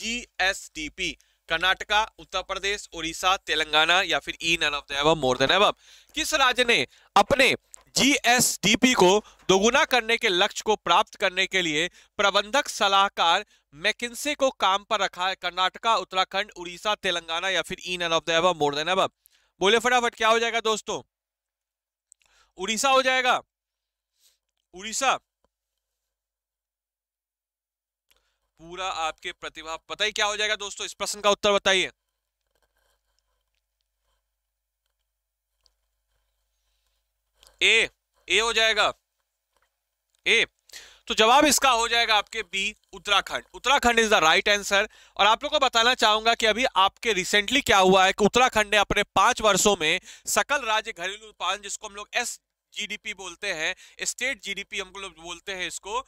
GSDP Karnataka Uttar Pradesh Orissa Telangana या फिर E none of more than above किस राज्य ने अपने जीएसडीपी को दोगुना करने के लक्ष्य को प्राप्त करने के लिए प्रबंधक सलाहकार मैकिनसे को काम पर रखा है कर्नाटका उत्तराखंड उड़ीसा तेलंगाना या फिर E none of the more than above बोले फटाफट क्या हो जाएगा दोस्तों उड़ीसा हो जाएगा उड़ीसा पूरा आपके प्रतिभा पता ही क्या हो जाएगा दोस्तों इस प्रश्न का उत्तर बताइए ए ए हो जाएगा ए तो जवाब इसका हो जाएगा आपके B Uttarakhand Uttarakhand is the right answer और आप लोग को बताना चाहूंगा कि अभी आपके रिसेंटली क्या हुआ है कि उत्तराखंड ने अपने पांच वर्षों में सकल राज्य घरेलू उत्पादन जिसको हम लोग एस जीडीपी बोलते हैं स्टेट जीडीपी हम लोग बोलते हैं इसको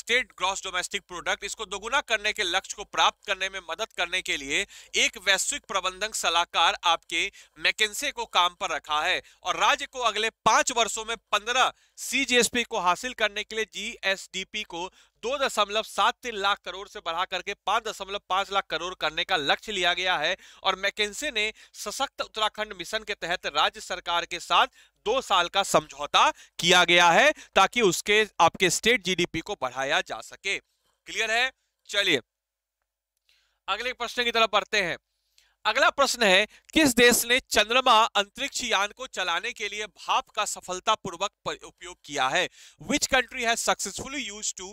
स्टेट ग्रॉस डोमेस्टिक प्रोडक्ट इसको दोगुना करने के लक्ष्य को प्राप्त करने में मदद करने के लिए एक वैश्विक प्रबंधन सलाहकार आपके मैकेसे को काम पर रखा है और राज्य को अगले पांच वर्षों में पंद्रह सी को हासिल करने के लिए जी को दो दशमलव सात तीन लाख करोड़ से बढ़ा करके पांच दशमलव पांच लाख करोड़ करने का लक्ष्य लिया गया है और मैकेन्से ने सशक्त उत्तराखंड मिशन के तहत राज्य सरकार के साथ दो साल का समझौता किया गया है ताकि उसके आपके स्टेट जीडीपी को बढ़ाया जा सके क्लियर है चलिए अगले प्रश्न की तरफ बढ़ते हैं अगला प्रश्न है किस देश ने चंद्रमा अंतरिक्ष यान को चलाने के लिए भाप का सफलतापूर्वक उपयोग किया है विच कंट्री है successfully use to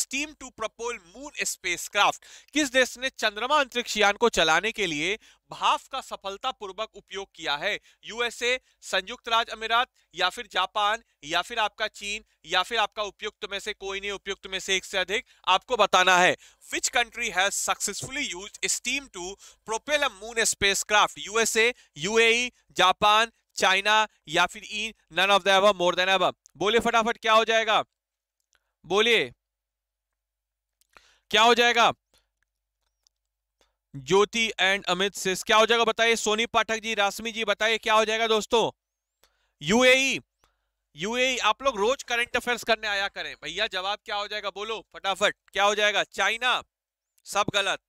steam to propel moon spacecraft किस देश ने चंद्रमा अंतरिक्ष यान को चलाने के लिए भाफ का सफलतापूर्वक उपयोग किया है यूएसए संयुक्त राज्य अमीरात या फिर जापान या फिर आपका चीन या फिर आपका उपयुक्त में से कोई नहीं उपयुक्त में से एक से अधिक आपको बताना है which country has successfully use steam to propel a moon स्पेस क्राफ्ट यूएसए यूएई जापान चाइना या फिर in none of the more than above बोलिए फटाफट क्या हो जाएगा बोलिए क्या हो जाएगा ज्योति एंड अमित सिस क्या हो जाएगा बताइए सोनी पाठक जी राशमी जी बताइए क्या हो जाएगा दोस्तों यूएई यूएई आप लोग रोज करंट अफेयर्स करने आया करें भैया जवाब क्या हो जाएगा बोलो फटाफट क्या हो जाएगा चाइना सब गलत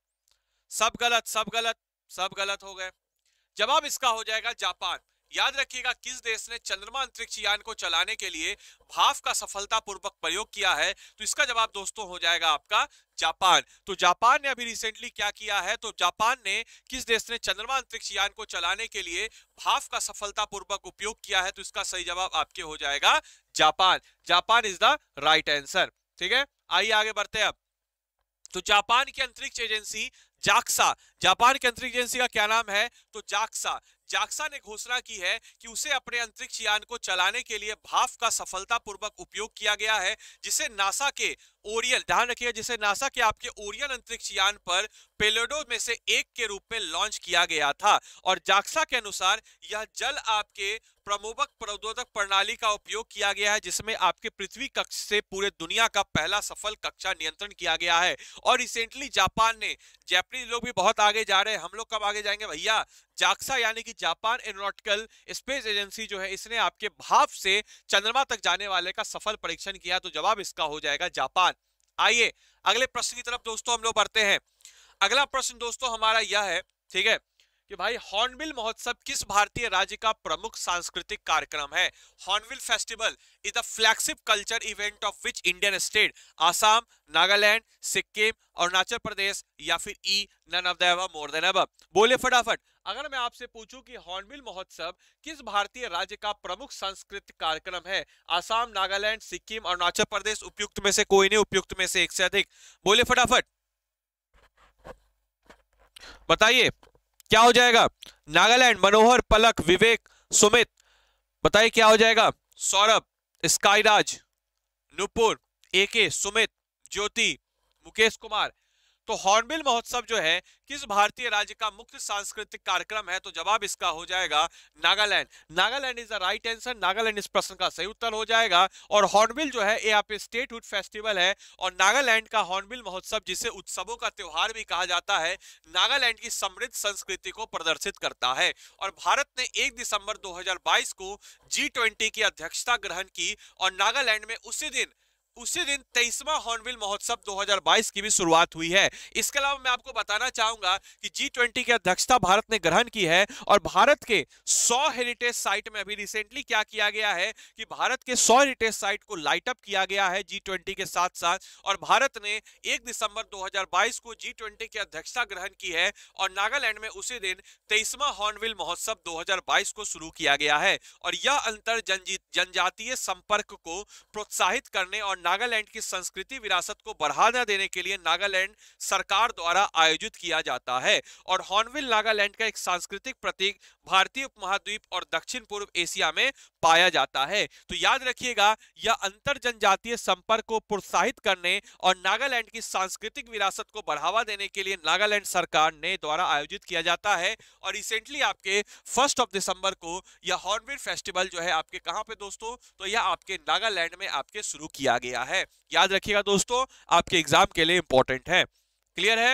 सब गलत सब गलत सब गलत हो गए जवाब इसका हो जाएगा जापान याद रखिएगा किस देश ने चंद्रमा अंतरिक्ष यान को चलाने के लिए भाफ का सफलतापूर्वक प्रयोग किया है तो इसका जवाब दोस्तों हो जाएगा आपका जापान तो जापान ने अभी रिसेंटली क्या किया है तो जापान ने किस देश ने चंद्रमा अंतरिक्ष यान को चलाने के लिए भाफ का सफलतापूर्वक उपयोग किया है तो इसका सही जवाब आपके हो जाएगा Japan Japan is the right answer ठीक है आइए आगे बढ़ते हैं अब तो जापान की अंतरिक्ष एजेंसी जाक्सा जापान की अंतरिक्ष एजेंसी का क्या नाम है तो जाक्सा जाक्सा ने घोषणा की है कि उसे अपने अंतरिक्ष यान को चलाने के लिए भाफ का सफलतापूर्वक उपयोग किया गया है जिसे नासा के ओरियल ध्यान रखिएगा जिसे नासा के आपके ओरियन अंतरिक्ष यान पर पेलोडो में से एक के रूप में लॉन्च किया गया था और जाक्सा के अनुसार यह जल आपके प्रमोबक प्रदोधक प्रणाली का उपयोग किया गया है जिसमें आपके पृथ्वी कक्ष से पूरे दुनिया का पहला सफल कक्षा नियंत्रण किया गया है और रिसेंटली जापान ने जैपनीज लोग भी बहुत आगे जा रहे हैं हम लोग कब आगे जाएंगे भैया जाक्सा यानी कि जापान एरोनॉटिकल स्पेस एजेंसी जो है इसने आपके भाव से चंद्रमा तक जाने वाले का सफल परीक्षण किया तो जवाब इसका हो जाएगा जापान आइए अगले प्रश्न की तरफ दोस्तों हम लोग बढ़ते हैं अगला प्रश्न दोस्तों हमारा यह है ठीक है कि भाई हॉर्नबिल महोत्सव किस भारतीय राज्य का प्रमुख सांस्कृतिक कार्यक्रम है hornbill festival is a flagship culture event of which Indian state Assam Nagaland Sikkim Arunachal Pradesh या फिर E none of the more than above बोले फटाफट अगर मैं आपसे पूछूं कि हॉर्नबिल महोत्सव किस भारतीय राज्य का प्रमुख सांस्कृतिक कार्यक्रम है आसाम नागालैंड सिक्किम अरुणाचल प्रदेश उपयुक्त में से कोई नहीं उपयुक्त में से एक से अधिक बोले फटाफट बताइए क्या हो जाएगा नागालैंड मनोहर पलक विवेक सुमित बताइए क्या हो जाएगा सौरभ स्काईराज नुपुर एके सुमित ज्योति मुकेश कुमार तो हॉर्नबिल महोत्सव जो है किस भारतीय राज्य का मुख्य सांस्कृतिक कार्यक्रम है तो जवाब इसका हो जाएगा Nagaland Nagaland is the right answer Nagaland इस प्रश्न का सही उत्तर हो जाएगा और हॉर्नबिल जो है ये यहाँ पे स्टेट हुड फेस्टिवल है और नागालैंड का हॉर्नबिल महोत्सव जिसे उत्सवों का त्यौहार भी कहा जाता है नागालैंड की समृद्ध संस्कृति को प्रदर्शित करता है और भारत ने एक दिसंबर दो को जी की अध्यक्षता ग्रहण की और नागालैंड में उसी दिन उसी दिन तेईसवा हॉर्नबिल महोत्सव 2022 की भी शुरुआत हुई है इसके अलावा मैं आपको बताना चाहूंगा कि जी ट्वेंटी की अध्यक्षता भारत ने ग्रहण की है और भारत के 100 हेरिटेज साइट में अभी रिसेंटली क्या किया गया है कि भारत के 100 हेरिटेज साइट को लाइट अप किया गया है जी ट्वेंटी के साथ साथ और भारत ने एक दिसंबर दो को जी ट्वेंटी की अध्यक्षता ग्रहण की है और नागालैंड में उसी दिन तेईसवा हॉर्नबिल महोत्सव दो को शुरू किया गया है और यह अंतर जनजातीय संपर्क को प्रोत्साहित करने और नागालैंड की संस्कृति विरासत को बढ़ावा देने के लिए नागालैंड सरकार द्वारा आयोजित किया जाता है और हॉर्नविल नागालैंड का एक सांस्कृतिक प्रतीक भारतीय उपमहाद्वीप और दक्षिण पूर्व एशिया में पाया जाता है तो याद रखिएगा यह अंतर जनजातीय संपर्क को प्रोत्साहित करने और नागालैंड की सांस्कृतिक विरासत को बढ़ावा देने के लिए नागालैंड सरकार ने द्वारा आयोजित किया जाता है और रिसेंटली आपके फर्स्ट ऑफ दिसंबर को यह हॉर्नविल फेस्टिवल जो है आपके कहाँ पे दोस्तों तो यह आपके नागालैंड में आपके शुरू किया गया गया है याद रखिएगा दोस्तों आपके एग्जाम के लिए इंपॉर्टेंट है क्लियर है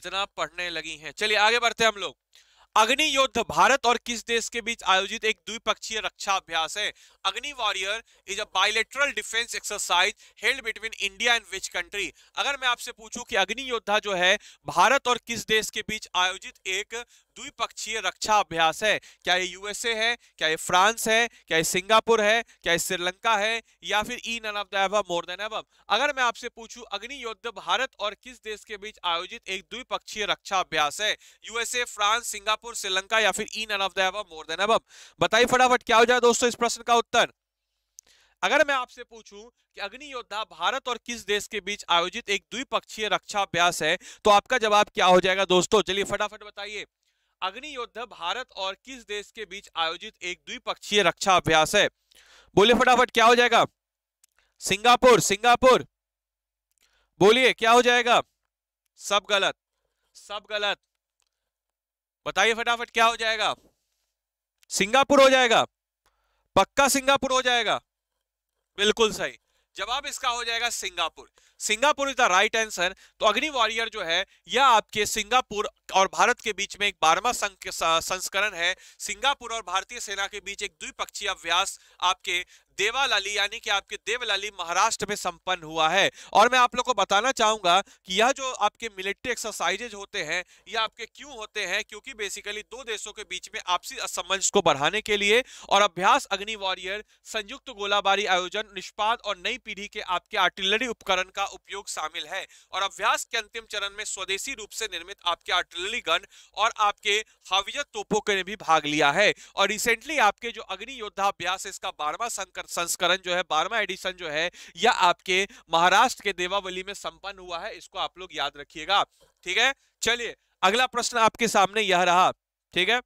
इतना पढ़ने लगी हैं चलिए आगे बढ़ते हैं हम लोग अग्नि युद्ध भारत और किस देश के बीच आयोजित एक द्विपक्षीय रक्षा अभ्यास है Agni warrior is a bilateral defence exercise held between India and which country अगर मैं आपसे पूछूं कि अग्नि योद्धा जो है भारत और किस देश के बीच आयोजित एक द्विपक्षीय रक्षा अभ्यास है क्या ये यूएसए है क्या ये फ्रांस है क्या ये सिंगापुर है क्या ये श्रीलंका है या फिर E none of the more than above अगर मैं आपसे पूछूं अग्नि युद्ध भारत और किस देश के बीच आयोजित एक द्विपक्षीय रक्षा अभ्यास है यूएसए फ्रांस सिंगापुर श्रीलंका या फिर E none of the more than above बताइए फटाफट क्या हो जाए दोस्तों इस प्रश्न का उत्तर उत्तर अगर मैं आपसे पूछूं कि अग्नि योद्धा भारत और किस देश के बीच आयोजित एक द्विपक्षीय रक्षा अभ्यास है तो आपका जवाब क्या हो जाएगा दोस्तों चलिए फटाफट बताइए अग्नि योद्धा भारत और किस देश के बीच आयोजित एक द्विपक्षीय रक्षा अभ्यास है बोलिए फटाफट क्या हो जाएगा सिंगापुर सिंगापुर बोलिए क्या हो जाएगा सब गलत सब गलत बताइए फटाफट क्या हो जाएगा सिंगापुर हो जाएगा पक्का सिंगापुर हो जाएगा बिल्कुल सही जवाब इसका हो जाएगा Singapore Singapore is the right answer तो अग्नि वॉरियर जो है यह आपके सिंगापुर और भारत के बीच में एक बारवा संस्करण है सिंगापुर और भारतीय सेना के बीच एक द्विपक्षीय अभ्यास आपके देवालाली यानी कि आपके देवलाली महाराष्ट्र में संपन्न हुआ है और मैं आप लोग को बताना चाहूंगा कि यह जो आपके मिलिट्री एक्सरसाइजेज होते हैं यह आपके क्यों होते हैं क्योंकि बेसिकली दो देशों के बीच में आपसी असमंजस को बढ़ाने के लिए और अभ्यास अग्नि वॉरियर संयुक्त गोलाबारी आयोजन निष्पाद और नई पीढ़ी के आपके आर्टिलरी उपकरण का का उपयोग शामिल है और अभ्यास के अंतिम चरण में स्वदेशी रूप से निर्मित आपके आर्टिलरी गन और आपके हाविजर तोपो के ने भी भाग लिया है और रिसेंटली आपके जो अग्नि योद्धा अभ्यास है इसका बारहवा संस्करण जो है बारहवा एडिशन जो है यह आपके महाराष्ट्र के देवावली में संपन्न हुआ है इसको आप लोग याद रखिएगा ठीक है चलिए अगला प्रश्न आपके सामने यह रहा ठीक है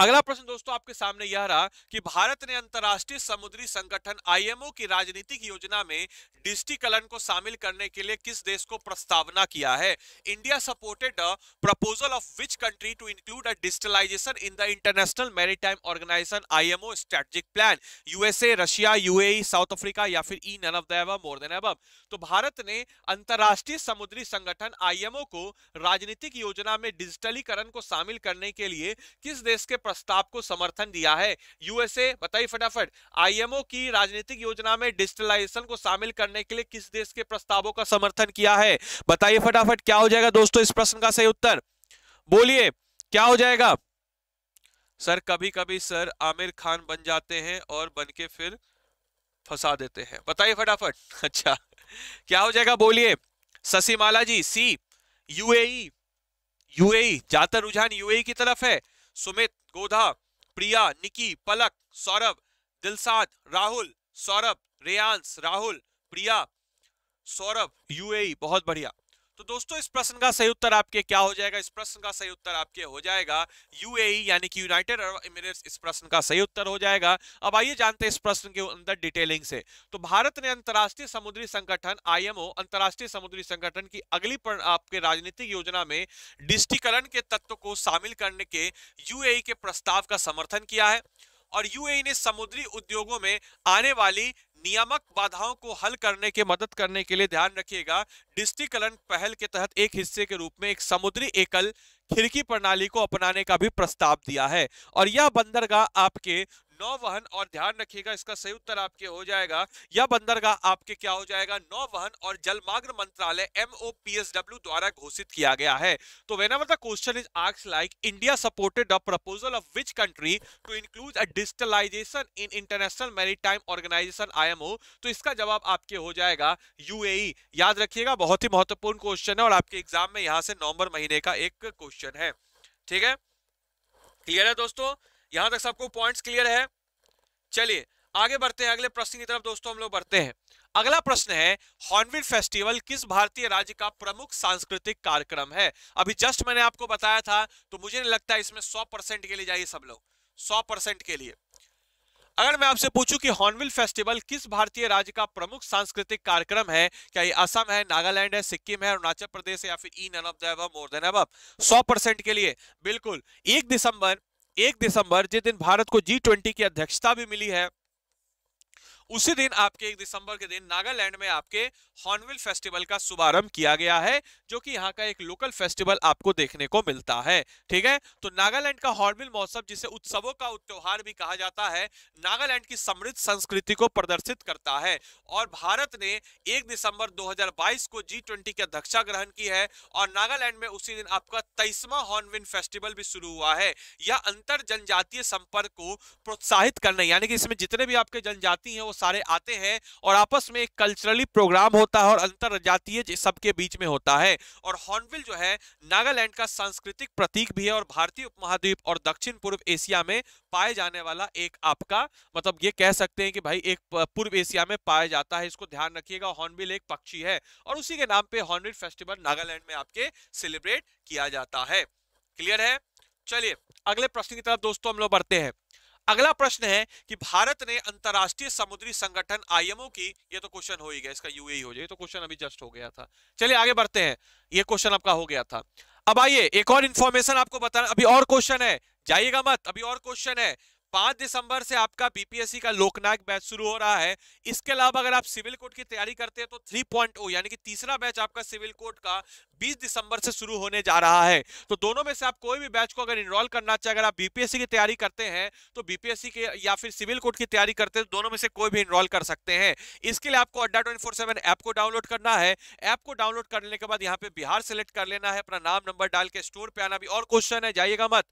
अगला प्रश्न दोस्तों आपके सामने यह रहा कि भारत ने अंतरराष्ट्रीय समुद्री संगठन आईएमओ की राजनीतिक योजना में डिस्टिकलन को शामिल करने के लिए किस देश को प्रस्तावना किया है India supported proposal of which country to include a digitalisation in the International Maritime Organisation IMO strategic plan USA Russia UAE South Africa या फिर E none of the more than above तो भारत ने अंतर्राष्ट्रीय समुद्री संगठन आईएमओ को राजनीतिक योजना में डिजिटलीकरण को शामिल करने के लिए किस देश के प्रस्ताव को समर्थन दिया है यूएसए बताइए फटाफट आईएमओ की राजनीतिक योजना में डिजिटलाइजेशन को शामिल करने के लिए किस देश के प्रस्तावों का समर्थन किया है बताइए फटाफट क्या हो जाएगा दोस्तों इस प्रश्न का सही उत्तर बोलिए क्या हो जाएगा सर कभी कभी सर आमिर खान बन जाते हैं और बन के फिर फंसा देते हैं बताइए फटाफट अच्छा क्या हो जाएगा बोलिए शशिमाला जी सी यूएई यूएई ज्यादातर रुझान यूएई की तरफ है सुमित गोधा प्रिया निकी पलक सौरभ दिलसाद राहुल सौरभ रेयांस राहुल प्रिया सौरभ यूएई बहुत बढ़िया तो दोस्तों इस प्रश्न का सही उत्तर आपके क्या हो जाएगा इस प्रश्न का सही उत्तर आपके हो जाएगा यूएई e, यानी कि यूनाइटेड अरब इमिरेट्स इस प्रश्न का सही उत्तर हो जाएगा अब आइए जानते हैं इस प्रश्न के अंदर डिटेलिंग से तो भारत ने अंतर्राष्ट्रीय समुद्री संगठन आईएमओ अंतर्राष्ट्रीय समुद्री संगठन की अगली आपके राजनीतिक योजना में डिस्टीकरण के तत्व को शामिल करने के यू e के प्रस्ताव का समर्थन किया है और यूएई e ने समुद्री उद्योगों में आने वाली नियामक बाधाओं को हल करने के मदद करने के लिए ध्यान रखिएगा डिस्ट्रिकलन पहल के तहत एक हिस्से के रूप में एक समुद्री एकल खिड़की प्रणाली को अपनाने का भी प्रस्ताव दिया है और यह बंदरगाह आपके नौवहन और ध्यान रखिएगा इसका सही उत्तर आपके हो जाएगा यह बंदरगाह आपके क्या हो जाएगा नौवहन और जलमार्ग मंत्रालय एमओपीएसडब्ल्यू द्वारा घोषित किया गया है तो whenever the question is ask like India supported a proposal of which country to include a digitalisation in International Maritime Organisation I कायम हो तो इसका जवाब आपके हो जाएगा यूएई e। याद रखिएगा बहुत ही महत्वपूर्ण क्वेश्चन है और आपके एग्जाम में यहाँ से नवंबर महीने का एक क्वेश्चन है ठीक है क्लियर है दोस्तों यहां तक सबको पॉइंट्स क्लियर है चलिए आगे बढ़ते हैं अगले प्रश्न की तरफ दोस्तों हम लोग बढ़ते हैं अगला प्रश्न है हॉर्नविल फेस्टिवल किस भारतीय राज्य का प्रमुख सांस्कृतिक कार्यक्रम है अभी जस्ट मैंने आपको बताया था तो मुझे नहीं लगता है इसमें सौ परसेंट के लिए जाइए सब लोग सौ परसेंट के लिए अगर मैं आपसे पूछूं कि हॉर्नविल फेस्टिवल किस भारतीय राज्य का प्रमुख सांस्कृतिक कार्यक्रम है क्या ये असम है नागालैंड है सिक्किम है अरुणाचल प्रदेश है या फिर E none of the more than above सौ परसेंट के लिए बिल्कुल एक दिसंबर एक दिसंबर जिस दिन भारत को जी ट्वेंटी की अध्यक्षता भी मिली है उसी दिन आपके एक दिसंबर के दिन नागालैंड में आपके हॉर्नविल फेस्टिवल का शुभारंभ किया गया है जो कि यहाँ का एक लोकल फेस्टिवल आपको देखने को मिलता है ठीक है तो नागालैंड का हॉर्नविल महोत्सव जिसे उत्सवों का त्योहार भी कहा जाता है नागालैंड की समृद्ध संस्कृति को प्रदर्शित करता है और भारत ने एक दिसंबर दो को जी ट्वेंटी की अध्यक्षा ग्रहण की है और नागालैंड में उसी दिन आपका तेईसवा हॉर्नविल फेस्टिवल भी शुरू हुआ है यह अंतर जनजातीय संपर्क को प्रोत्साहित करने यानी कि इसमें जितने भी आपके जनजाति हैं वो सारे आते हैं और आपस में एक कल्चरली प्रोग्राम होता है और अंतर जातीय सबके बीच में होता है और हॉर्नविल जो है नागालैंड का सांस्कृतिक प्रतीक भी है और भारतीय उपमहाद्वीप और दक्षिण पूर्व एशिया में पाए जाने वाला एक आपका मतलब ये कह सकते हैं कि भाई एक पूर्व एशिया में पाया जाता है इसको ध्यान रखिएगा हॉर्नविल एक पक्षी है और उसी के नाम पे हॉर्नविल फेस्टिवल नागालैंड में आपके सेलिब्रेट किया जाता है क्लियर है चलिए अगले प्रश्न की तरफ दोस्तों हम लोग बढ़ते हैं अगला प्रश्न है कि भारत ने अंतर्राष्ट्रीय समुद्री संगठन आईएमओ की ये तो क्वेश्चन हो ही गया इसका यूएई e हो जाए तो क्वेश्चन अभी जस्ट हो गया था चलिए आगे बढ़ते हैं ये क्वेश्चन आपका हो गया था अब आइए एक और इन्फॉर्मेशन आपको बताना अभी और क्वेश्चन है जाइएगा मत अभी और क्वेश्चन है पांच दिसंबर से आपका बीपीएससी का लोकनायक बैच शुरू हो रहा है इसके अलावा अगर आप सिविल कोर्ट की तैयारी करते हैं तो पॉइंट यानी कि तीसरा बैच आपका सिविल कोर्ट का 20 दिसंबर से शुरू होने जा रहा है तो दोनों में से आप कोई भी बैच को अगर इनरोल करना चाहे अगर आप बीपीएससी की तैयारी करते हैं तो बीपीएससी के या फिर सिविल कोर्ट की तैयारी करते हैं तो दोनों में से कोई भी इनरोल कर सकते हैं इसके लिए आपको अड्डा ट्वेंटी ऐप को डाउनलोड करना है ऐप को डाउनलोड करने के बाद यहाँ पे बिहार सेलेक्ट कर लेना है अपना नाम नंबर डाल के स्टोर पे आना भी और क्वेश्चन है जाइएगा मत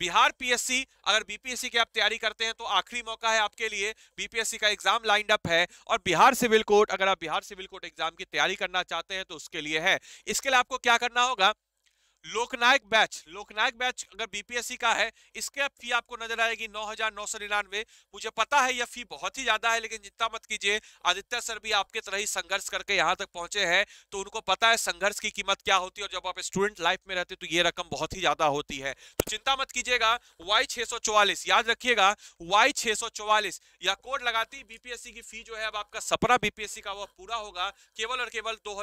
बिहार पीएससी अगर बीपीएससी की आप तैयारी करते हैं तो आखिरी मौका है आपके लिए बीपीएससी का एग्जाम लाइंड अप है और बिहार सिविल कोर्ट अगर आप बिहार सिविल कोर्ट एग्जाम की तैयारी करना चाहते हैं तो उसके लिए है इसके लिए आपको क्या करना होगा लोकनायक बैच लोकनायक बैच अगर बीपीएससी का है इसके फी आपको नजर आएगी नौ हजार नौ सौ निन्यानवे मुझे पता है यह फी बहुत ही ज्यादा है लेकिन चिंता मत कीजिए आदित्य सर भी आपके तरह ही संघर्ष करके यहाँ तक पहुंचे हैं तो उनको पता है संघर्ष की कीमत क्या होती है और जब आप स्टूडेंट लाइफ में रहते तो ये रकम बहुत ही ज्यादा होती है तो चिंता मत कीजिएगा वाई याद रखिएगा वाई छह यह कोड लगाती बीपीएससी की फी जो है अब आपका सपना बीपीएससी का वह पूरा होगा केवल और केवल दो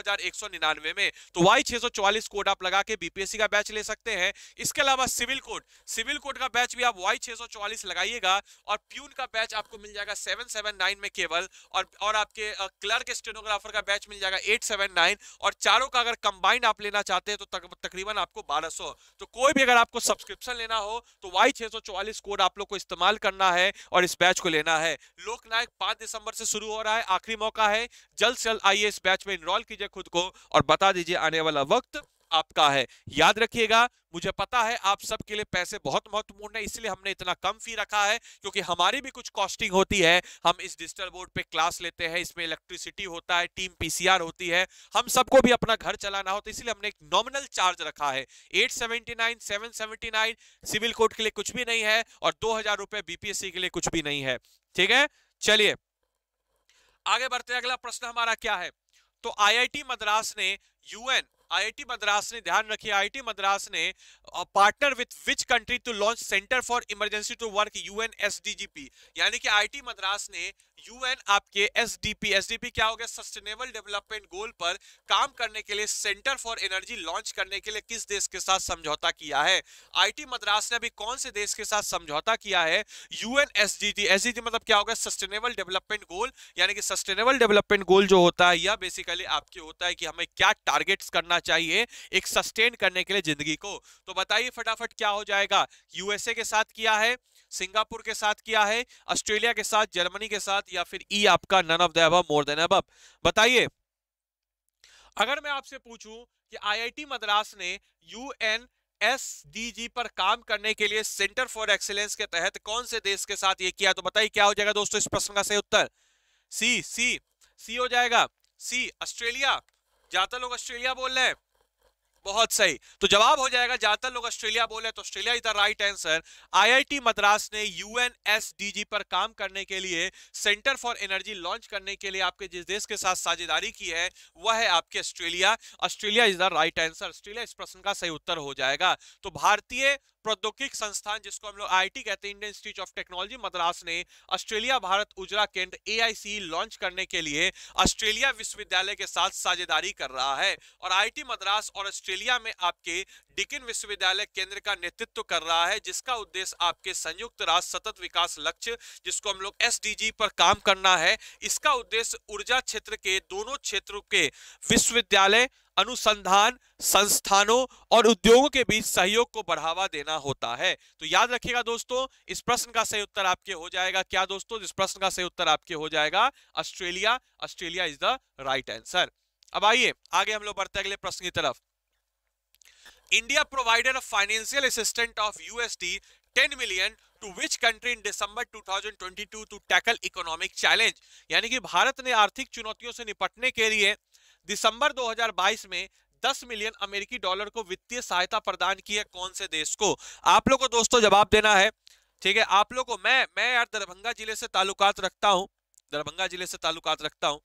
में तो वाई कोड आप लगा के बीपीएससी यूपीएससी का बैच ले सकते हैं इसके अलावा सिविल कोड सिविल कोड का बैच भी आप वाई 644 लगाइएगा और प्यून का बैच आपको मिल जाएगा 779 में केवल और और आपके क्लर्क स्टेनोग्राफर का बैच मिल जाएगा 879 और चारों का अगर कंबाइंड आप लेना चाहते हैं तो तक, तकरीबन आपको 1200 तो कोई भी अगर आपको सब्सक्रिप्शन लेना हो तो वाई 644 कोड आप लोग को इस्तेमाल करना है और इस बैच को लेना है लोकनायक पांच दिसंबर से शुरू हो रहा है आखिरी मौका है जल्द से जल्द आइए इस बैच में इनरोल कीजिए खुद को और बता दीजिए आने वाला वक्त आपका है याद रखिएगा मुझे पता है आप सबके लिए पैसे बहुत महत्वपूर्ण है इसलिए हमने इतना कम फी रखा है क्योंकि हमारी भी कुछ कॉस्टिंग होती है हम इस डिजिटल बोर्ड पे क्लास लेते हैं इसमें इलेक्ट्रिसिटी होता है टीम पीसीआर होती है हम सबको भी अपना घर चलाना होता है इसलिए हमने एक नॉमिनल चार्ज रखा है एट सेवेंटी सिविल कोर्ट के लिए कुछ भी नहीं है और दो बीपीएससी के लिए कुछ भी नहीं है ठीक है चलिए आगे बढ़ते अगला प्रश्न हमारा क्या है तो आईआईटी मद्रास ने यूएन आईआईटी मद्रास ने ध्यान रखिए आईआईटी मद्रास ने partner with which country to launch centre for emergency to work UN SDGP यानी कि आईआईटी मद्रास ने यूएन आपके एसडीपी एसडीपी क्या हो गया सस्टेनेबल डेवलपमेंट गोल पर काम करने के लिए सेंटर फॉर एनर्जी लॉन्च करने के लिए किस देश के साथ समझौता किया है आईटी मद्रास ने अभी कौन से देश के साथ समझौता किया है यूएन एसडीजी एसडीजी मतलब क्या हो गया सस्टेनेबल डेवलपमेंट गोल यानी कि सस्टेनेबल डेवलपमेंट गोल जो होता है यह बेसिकली आपके होता है कि हमें क्या टारगेट्स करना होना चाहिए एक सस्टेन करने के लिए जिंदगी को तो बताइए फटाफट क्या हो जाएगा यूएसए के साथ किया है सिंगापुर के साथ किया है ऑस्ट्रेलिया के साथ जर्मनी के साथ या फिर ई आपका none of the more than above बताइए अगर मैं आपसे पूछूं कि आईआईटी मद्रास ने यूएन एसडीजी पर काम करने के लिए सेंटर फॉर एक्सीलेंस के तहत कौन से देश के साथ ये किया तो बताइए क्या हो जाएगा दोस्तों इस प्रश्न का सही उत्तर सी सी सी हो जाएगा सी ऑस्ट्रेलिया ज्यादातर लोग ऑस्ट्रेलिया बोल रहे हैं बहुत सही तो जवाब हो जाएगा ज्यादातर लोग ऑस्ट्रेलिया बोले तो Australia is the right answer IIT Madras ने यूएनएसडीजी पर काम करने के लिए सेंटर फॉर एनर्जी लॉन्च करने के लिए आपके जिस देश के साथ साझेदारी की है वह है आपके Australia Australia is the right answer Australia इस प्रश्न का सही उत्तर हो जाएगा तो भारतीय प्रौद्योगिक संस्थान जिसको हम लोग आई कहते हैं Indian Institute of Technology Madras ने ऑस्ट्रेलिया भारत उजरा केंद्र ए लॉन्च e करने के लिए ऑस्ट्रेलिया विश्वविद्यालय के साथ साझेदारी कर रहा है और आई मद्रास और ऑस्ट्रेलिया में आपके डिकिन विश्वविद्यालय केंद्र का नेतृत्व कर रहा है जिसका उद्देश्य आपके संयुक्त राष्ट्र सतत विकास लक्ष्य जिसको हम लोग एस पर काम करना है इसका उद्देश्य ऊर्जा क्षेत्र के दोनों क्षेत्रों के विश्वविद्यालय अनुसंधान संस्थानों और उद्योगों के बीच सहयोग को बढ़ावा देना होता है तो याद रखिएगा दोस्तों इस प्रश्न का सही उत्तर आपके हो जाएगा क्या दोस्तों इस प्रश्न का सही उत्तर आपके हो जाएगा Australia Australia is the right answer अब आइए आगे हम लोग बढ़ते हैं अगले प्रश्न की तरफ India provider of financial assistant of USD 10 million to which country in December 2022 to tackle economic challenge यानी कि भारत ने आर्थिक चुनौतियों से निपटने के लिए दिसंबर 2022 में 10 मिलियन अमेरिकी डॉलर को वित्तीय सहायता प्रदान की है कौन से देश को आप लोगों को दोस्तों जवाब देना है ठीक है आप लोगों को मैं मैं यार दरभंगा जिले से ताल्लुकात रखता हूँ दरभंगा जिले से ताल्लुकात रखता हूँ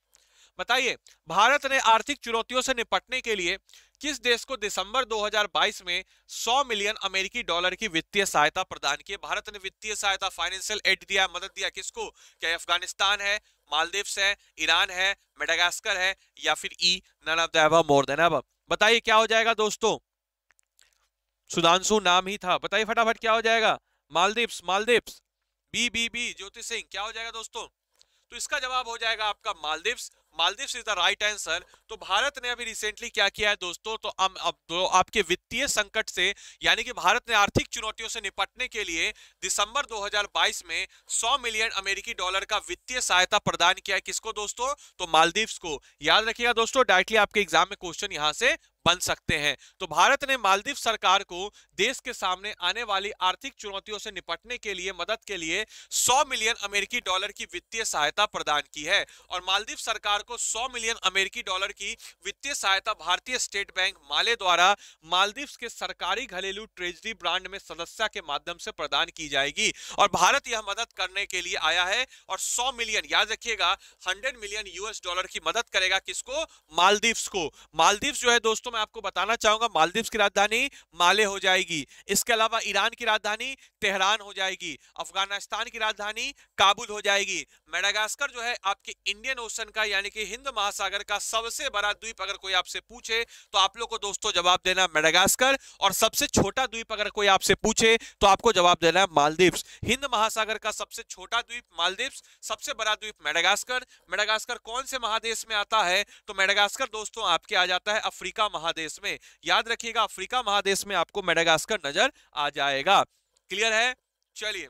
बताइए भारत ने आर्थिक चुनौतियों से निपटने के लिए किस देश को दिसंबर 2022 में 100 मिलियन अमेरिकी डॉलर की वित्तीय सहायता प्रदान की भारत ने वित्तीय सहायता फाइनेंशियल एड दिया मदद दिया किसको क्या अफगानिस्तान है मालदीव्स है ईरान है मेडागास्कर है या फिर E none of the more than above बताइए क्या हो जाएगा दोस्तों सुधांशु नाम ही था बताइए फटाफट क्या हो जाएगा Maldives Maldives B B B Jyoti Singh क्या हो जाएगा दोस्तों तो इसका जवाब हो जाएगा आपका Maldives Maldives is the right answer तो भारत ने अभी रिसेंटली क्या किया है दोस्तों तो अब अब तो आपके वित्तीय संकट से यानी कि भारत ने आर्थिक चुनौतियों से निपटने के लिए दिसंबर 2022 में 100 मिलियन अमेरिकी डॉलर का वित्तीय सहायता प्रदान किया है किसको दोस्तों तो मालदीव्स को याद रखिएगा दोस्तों डायरेक्टली आपके एग्जाम में क्वेश्चन यहां से बन सकते हैं तो भारत ने मालदीव सरकार को देश के सामने आने वाली आर्थिक चुनौतियों से निपटने के लिए मदद के लिए 100 मिलियन अमेरिकी डॉलर की वित्तीय सहायता प्रदान की है और मालदीव सरकार को 100 मिलियन अमेरिकी डॉलर की वित्तीय सहायता भारतीय स्टेट बैंक माले द्वारा मालदीव के सरकारी घरेलू ट्रेजरी ब्रांड में सदस्य के माध्यम से प्रदान की जाएगी और भारत यह मदद करने के लिए आया है और सौ मिलियन याद रखिएगा हंड्रेड मिलियन यूएस डॉलर की मदद करेगा किसको मालदीव को मालदीव जो है दोस्तों मैं आपको बताना चाहूंगा मालदीव की राजधानी माले हो जाएगी इसके अलावा ईरान की राजधानी तेहरान हो जाएगी अफगानिस्तान की राजधानी काबुल हो जाएगी मेडागास्कर जो है आपके इंडियन ओशन का यानी कि हिंद महासागर का सबसे बड़ा द्वीप अगर कोई आपसे पूछे तो आप लोग को दोस्तों जवाब देना मेडागास्कर और सबसे छोटा द्वीप अगर कोई आपसे पूछे तो आपको जवाब देना है मालदीव हिंद महासागर का सबसे छोटा द्वीप मालदीव सबसे बड़ा द्वीप मेडागास्कर मेडागास्कर कौन से महादेश में आता है तो मेडागास्कर दोस्तों आपके आ जाता है अफ्रीका महादेश में याद रखिएगा अफ्रीका महादेश में आपको मेडागास्कर नजर आ जाएगा क्लियर है चलिए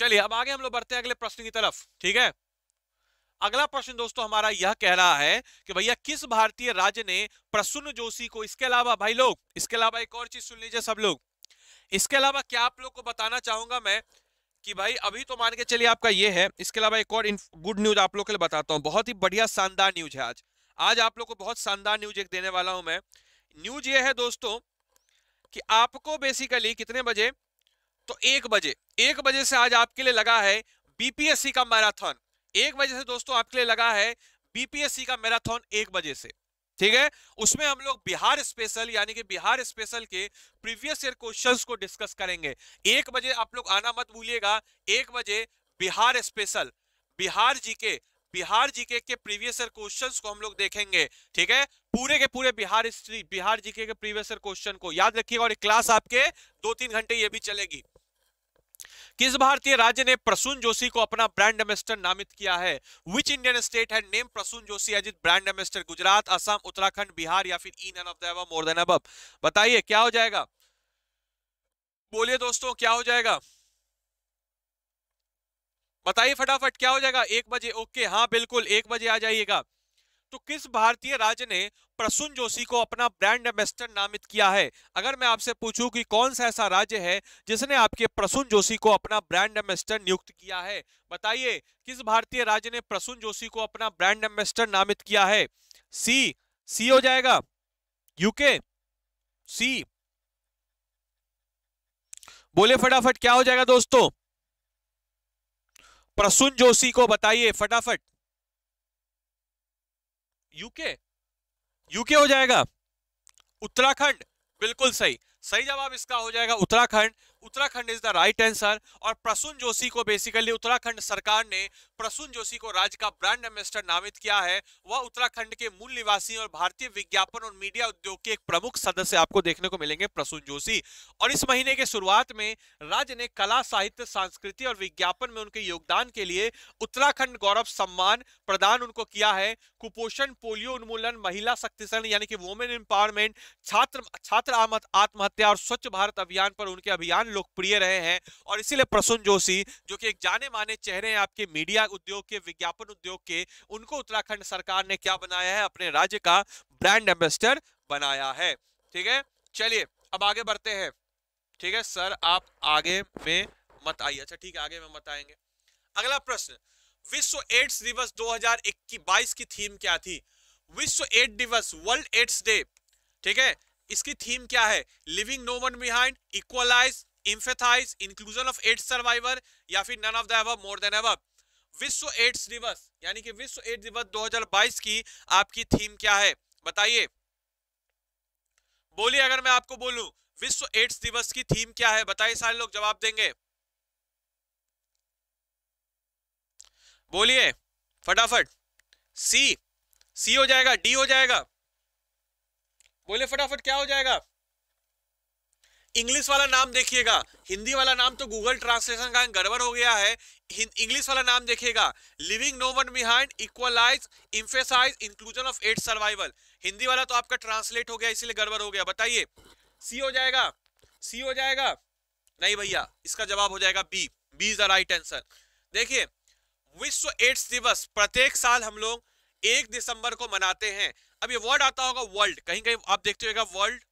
चलिए अब आगे हम लोग बढ़ते हैं अगले प्रश्न की तरफ ठीक है अगला प्रश्न दोस्तों हमारा यह कह रहा है कि भैया किस भारतीय राज्य ने प्रसून जोशी को इसके अलावा भाई लोग इसके अलावा एक और चीज सुन लीजिए सब लोग इसके अलावा क्या आप लोग को बताना चाहूंगा मैं कि भाई अभी तो मान के चलिए आपका ये है इसके अलावा एक और गुड न्यूज आप लोग के लिए बताता हूँ बहुत ही बढ़िया शानदार न्यूज है आज आज आप लोग को बहुत शानदार न्यूज एक देने वाला हूं मैं न्यूज ये है दोस्तों कि आपको बेसिकली कितने बजे तो एक बजे एक बजे से आज आपके लिए लगा है बीपीएससी का मैराथन एक बजे से दोस्तों आपके लिए लगा है बीपीएससी का मैराथन एक बजे से ठीक है उसमें हम लोग बिहार स्पेशल यानी कि बिहार स्पेशल के प्रीवियस ईयर क्वेश्चंस को डिस्कस करेंगे एक बजे आप लोग आना मत भूलिएगा एक बजे Bihar special Bihar GK Bihar GK के प्रीवियस ईयर क्वेश्चंस को हम लोग देखेंगे ठीक है पूरे के पूरे बिहार हिस्ट्री बिहार जीके के प्रीवियस ईयर क्वेश्चन को याद रखिएगा और क्लास आपके दो तीन घंटे ये भी चलेगी किस भारतीय राज्य ने प्रसून जोशी को अपना ब्रांड एम्बेस्टर नामित किया है विच इंडियन स्टेट है name Prasoon Joshi as brand ambassador Gujarat Assam Uttarakhand Bihar या फिर in of the more than above बताइए क्या हो जाएगा बोलिए दोस्तों क्या हो जाएगा बताइए फटाफट क्या हो जाएगा एक बजे ओके हाँ बिल्कुल एक बजे आ जाइएगा तो किस भारतीय राज्य ने प्रसून जोशी को अपना ब्रांड एम्बेसडर नामित किया है अगर मैं आपसे पूछूं कि कौन सा ऐसा राज्य है जिसने आपके प्रसून जोशी को अपना ब्रांड एम्बेसडर नियुक्त किया है बताइए किस भारतीय राज्य ने प्रसून जोशी को अपना ब्रांड एम्बेसडर नामित किया है सी सी हो जाएगा यूके सी बोले फटाफट क्या हो जाएगा दोस्तों प्रसून जोशी को बताइए फटाफट यूके यूके हो जाएगा उत्तराखंड बिल्कुल सही सही जवाब इसका हो जाएगा Uttarakhand Uttarakhand is the right answer और प्रसून जोशी को बेसिकली उत्तराखंड सरकार ने प्रसून जोशी को राज्य का ब्रांड एम्बेसडर नामित किया है वह उत्तराखंड के मूल निवासी और भारतीय विज्ञापन और मीडिया उद्योग के एक प्रमुख सदस्य आपको देखने को मिलेंगे प्रसून जोशी और इस महीने के शुरुआत में राज्य ने कला साहित्य संस्कृति और विज्ञापन में उनके योगदान के लिए उत्तराखंड गौरव सम्मान प्रदान उनको किया है कुपोषण पोलियो उन्मूलन महिला शक्तिशरण यानी कि वुमेन एम्पावरमेंट छात्र छात्र आत्महत्या और स्वच्छ भारत अभियान पर उनके अभियान लोकप्रिय रहे हैं और इसीलिए प्रसून जोशी जो कि एक जाने माने चेहरे हैं आपके मीडिया उद्योग के विज्ञापन उद्योग के उनको उत्तराखंड सरकार ने क्या बनाया है अपने राज्य का ब्रांड एम्बेसडर बनाया है ठीक है चलिए अब आगे बढ़ते हैं ठीक है सर आप आगे में मत आइए अच्छा ठीक है आगे में मत आएंगे अगला प्रश्न विश्व एड्स दिवस दो हजार की थीम क्या थी विश्व एड दिवस वर्ल्ड एड्स डे ठीक है इसकी थीम क्या है living no one behind equalise empathise inclusion of AIDS survivor या फिर none of the ever more than ever विश्व एड्स दिवस यानी कि विश्व एड्स दिवस 2022 की आपकी थीम क्या है बताइए बोलिए अगर मैं आपको बोलूं विश्व एड्स दिवस की थीम क्या है बताइए सारे लोग जवाब देंगे बोलिए फटाफट सी सी हो जाएगा डी हो जाएगा बोलिए फटाफट क्या हो जाएगा इंग्लिश वाला नाम देखिएगा हिंदी वाला नाम तो गूगल ट्रांसलेशन का गड़बड़ हो गया है इंग्लिश वाला नाम देखिएगा living no one behind equalise emphasise inclusion of at survival Hindi वाला तो आपका ट्रांसलेट हो गया इसीलिए गड़बड़ हो गया बताइए सी हो जाएगा सी हो जाएगा नहीं भैया इसका जवाब हो जाएगा B B is the right answer देखिए विश्व एड्स दिवस प्रत्येक साल हम लोग एक दिसंबर को मनाते हैं अब ये वर्ड आता होगा वर्ल्ड कहीं कहीं आप देखते होगा वर्ल्ड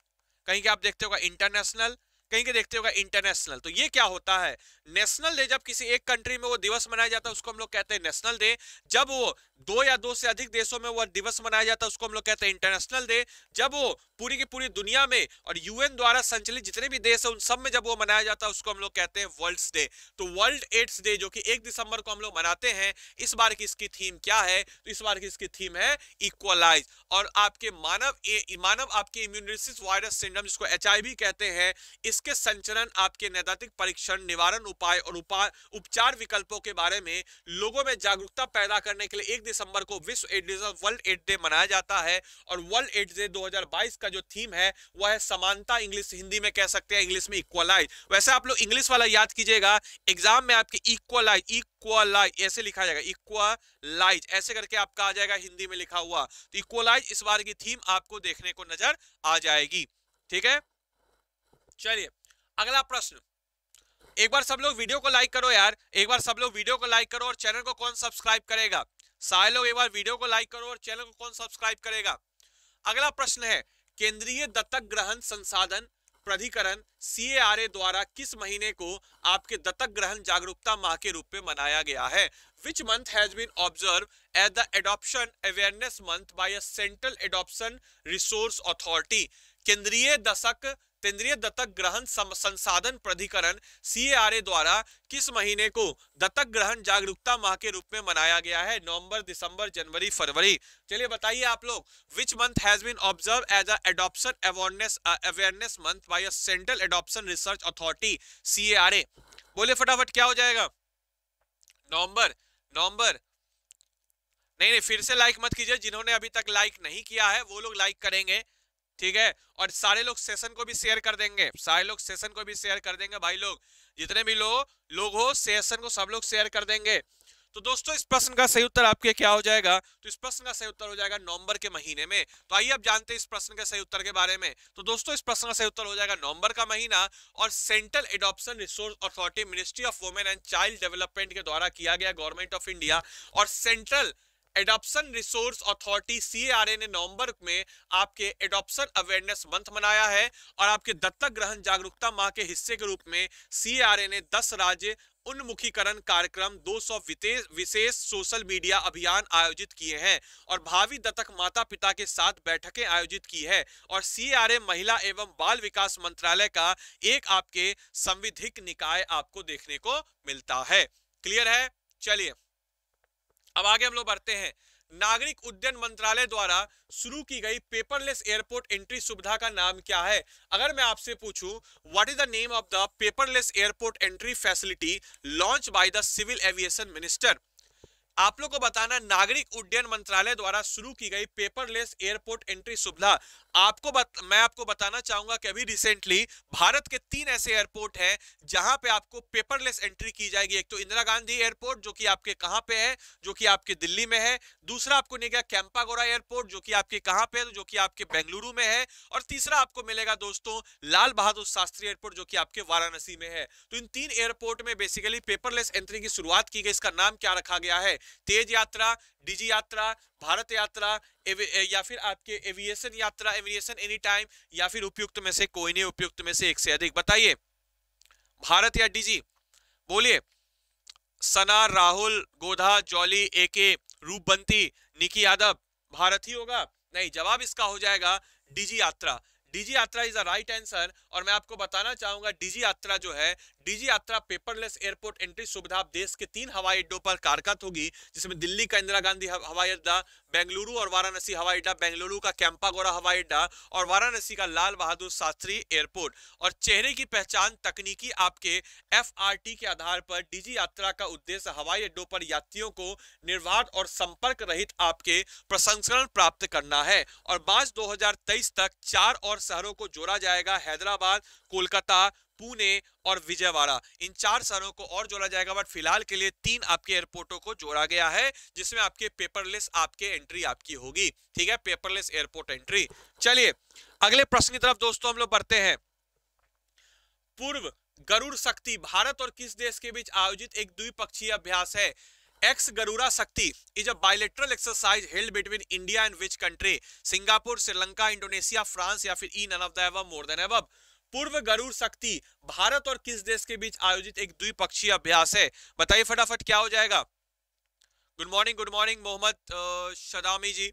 कहीं के आप देखते होगा इंटरनेशनल कहीं के देखते होगा इंटरनेशनल तो ये क्या होता है नेशनल डे जब किसी एक कंट्री में वो दिवस मनाया जाता है उसको हम लोग कहते हैं नेशनल डे जब वो दो या दो से अधिक देशों में वह दिवस मनाया जाता है उसको हम लोग कहते हैं इंटरनेशनल डे जब वो पूरी की पूरी दुनिया में और यूएन द्वारा संचालित जितने भी देश है उन सब में जब वो मनाया जाता है उसको हम लोग कहते हैं वर्ल्ड डे तो वर्ल्ड एड्स डे जो कि एक दिसंबर को हम लोग मनाते हैं इस बार की इसकी थीम क्या है तो इस बार की इसकी थीम है इक्वलाइज और आपके मानव ए, मानव आपके इम्यूनिसिस वायरस सिंड्रम जिसको एच कहते हैं इसके संचरण आपके नैदातिक परीक्षण निवारण उपाय और उपचार विकल्पों के बारे में लोगों में जागरूकता पैदा करने के लिए एक दिसंबर को विश्व एड्स वर्ल्ड एड डे मनाया जाता है और वर्ल्ड एड्स डे 2022 का जो थीम है वह है समानता इंग्लिश हिंदी में कह सकते हैं इंग्लिश में इक्वलाइज वैसे आप लोग इंग्लिश वाला याद कीजिएगा एग्जाम में आपके इक्वलाइज इक्वलाइज ऐसे लिखा जाएगा इक्वलाइज ऐसे करके आपका आ जाएगा हिंदी में लिखा हुआ तो इक्वलाइज इस बार की थीम आपको देखने को नजर आ जाएगी ठीक है चलिए अगला प्रश्न एक बार सब लोग वीडियो को लाइक करो यार एक बार सब लोग वीडियो को लाइक करो और चैनल को कौन सब्सक्राइब करेगा सारे लोग एक बार वीडियो को लाइक करो और चैनल को कौन सब्सक्राइब करेगा अगला प्रश्न है केंद्रीय दत्तक ग्रहण संसाधन प्राधिकरण सी द्वारा किस महीने को आपके दत्तक ग्रहण जागरूकता माह के रूप में मनाया गया है which month has been observe at the adoption awareness month by a central adoption resource authority केंद्रीय दशक केंद्रीय दत्तक ग्रहण संसाधन प्राधिकरण सी द्वारा किस महीने को दत्तक ग्रहण जागरूकता माह के रूप में मनाया गया है नवंबर दिसंबर जनवरी फरवरी चलिए बताइए आप लोग which month has been observe as adoption awareness awareness month by central adoption research authority C बोले फटाफट क्या हो जाएगा नवंबर नवंबर नहीं नहीं फिर से लाइक मत कीजिए जिन्होंने अभी तक लाइक नहीं किया है वो लोग लाइक करेंगे ठीक है और सारे लोग सेशन को भी शेयर कर देंगे सारे लोग सेशन को भी शेयर कर देंगे भाई लोग जितने भी लोग लोग हो सेशन को सब लोग शेयर कर देंगे तो दोस्तों इस प्रश्न का सही उत्तर आपके क्या हो जाएगा तो इस प्रश्न का सही उत्तर हो जाएगा नवंबर के महीने में तो आइए आप जानते हैं इस प्रश्न के सही उत्तर के बारे में तो दोस्तों इस प्रश्न का सही उत्तर हो जाएगा नवंबर का महीना और central adoption resource authority ministry of women and child development के द्वारा किया गया गवर्नमेंट ऑफ इंडिया और central adoption resource authority CARA ने नवंबर में आपके एडॉप्शन अवेयरनेस मंथ मनाया है और आपके दत्तक ग्रहण जागरूकता माह के हिस्से के रूप में सीएआरए ने 10 राज्य उन्मुखीकरण कार्यक्रम 200 विशेष सोशल मीडिया अभियान आयोजित किए हैं और भावी दत्तक माता पिता के साथ बैठकें आयोजित की है और सीआरए महिला एवं बाल विकास मंत्रालय का एक आपके संविधिक निकाय आपको देखने को मिलता है क्लियर है चलिए अब आगे हम लोग बढ़ते हैं नागरिक उड्डयन मंत्रालय द्वारा शुरू की गई पेपरलेस एयरपोर्ट एंट्री सुविधा का नाम क्या है अगर मैं आपसे पूछूं what is the name of the paperless airport entry facility launch by the civil aviation minister आप लोग को बताना नागरिक उड्डयन मंत्रालय द्वारा शुरू की गई पेपरलेस एयरपोर्ट एंट्री सुविधा आपको बत, मैं आपको बताना चाहूंगा कि अभी रिसेंटली भारत के तीन ऐसे एयरपोर्ट हैं जहां पे आपको पेपरलेस एंट्री की जाएगी एक तो इंदिरा गांधी एयरपोर्ट जो कि आपके कहां पे है जो कि आपके दिल्ली में है दूसरा आपको मिलेगा कैंपागोरा एयरपोर्ट जो कि आपके कहां पे है जो कि आपके बेंगलुरु में है और तीसरा आपको मिलेगा दोस्तों लाल बहादुर शास्त्री एयरपोर्ट जो कि आपके वाराणसी में है तो इन तीन एयरपोर्ट में बेसिकली पेपरलेस एंट्री की शुरुआत की गई इसका नाम क्या रखा गया है तेज यात्रा डिजी यात्रा भारत यात्रा या फिर आपके एविएशन यात्रा एविएशन एनी टाइम या फिर उपयुक्त में से कोई नहीं उपयुक्त में से एक से अधिक बताइए भारत या डीजी बोलिए सना राहुल गोधा जॉली एके रूपबंती निकी यादव भारत ही होगा नहीं जवाब इसका हो जाएगा डीजी यात्रा डीजी यात्रा इज अ राइट आंसर और मैं आपको बताना चाहूंगा डीजी यात्रा जो है डीजी यात्रा पेपरलेस एयरपोर्ट एंट्री सुविधा देश के तीन हवाई अड्डों पर कार्यरत होगी जिसमें दिल्ली का इंदिरा गांधी हवाई अड्डा बेंगलुरु और वाराणसी हवाई अड्डा बेंगलुरु का कैंपागोरा हवाई अड्डा और वाराणसी का लाल बहादुर शास्त्री एयरपोर्ट और चेहरे की पहचान तकनीकी आपके एफ के आधार पर डीजी यात्रा का उद्देश्य हवाई अड्डों पर यात्रियों को निर्वाध और संपर्क रहित आपके प्रसंस्करण प्राप्त करना है और मार्च दो तक चार और शहरों को जोड़ा जाएगा हैदराबाद कोलकाता पुणे और विजयवाड़ा इन चार शहरों को और जोड़ा जाएगा बट फिलहाल के लिए तीन आपके एयरपोर्टों को जोड़ा गया है जिसमें आपके पेपरलेस आपके एंट्री आपकी होगी ठीक है पेपरलेस एयरपोर्ट एंट्री चलिए अगले प्रश्न की तरफ दोस्तों हम लोग बढ़ते हैं पूर्व गरुड़ शक्ति भारत और किस देश के बीच आयोजित एक द्विपक्षीय अभ्यास है ex Garuda Shakti is a bilateral exercise held between India and which country Singapore Sri Lanka Indonesia France या फिर E none of the more than above पूर्व गरुड़ शक्ति भारत और किस देश के बीच आयोजित एक द्विपक्षीय अभ्यास है बताइए फटाफट क्या हो जाएगा good morning good morning Mohammad Shadami ji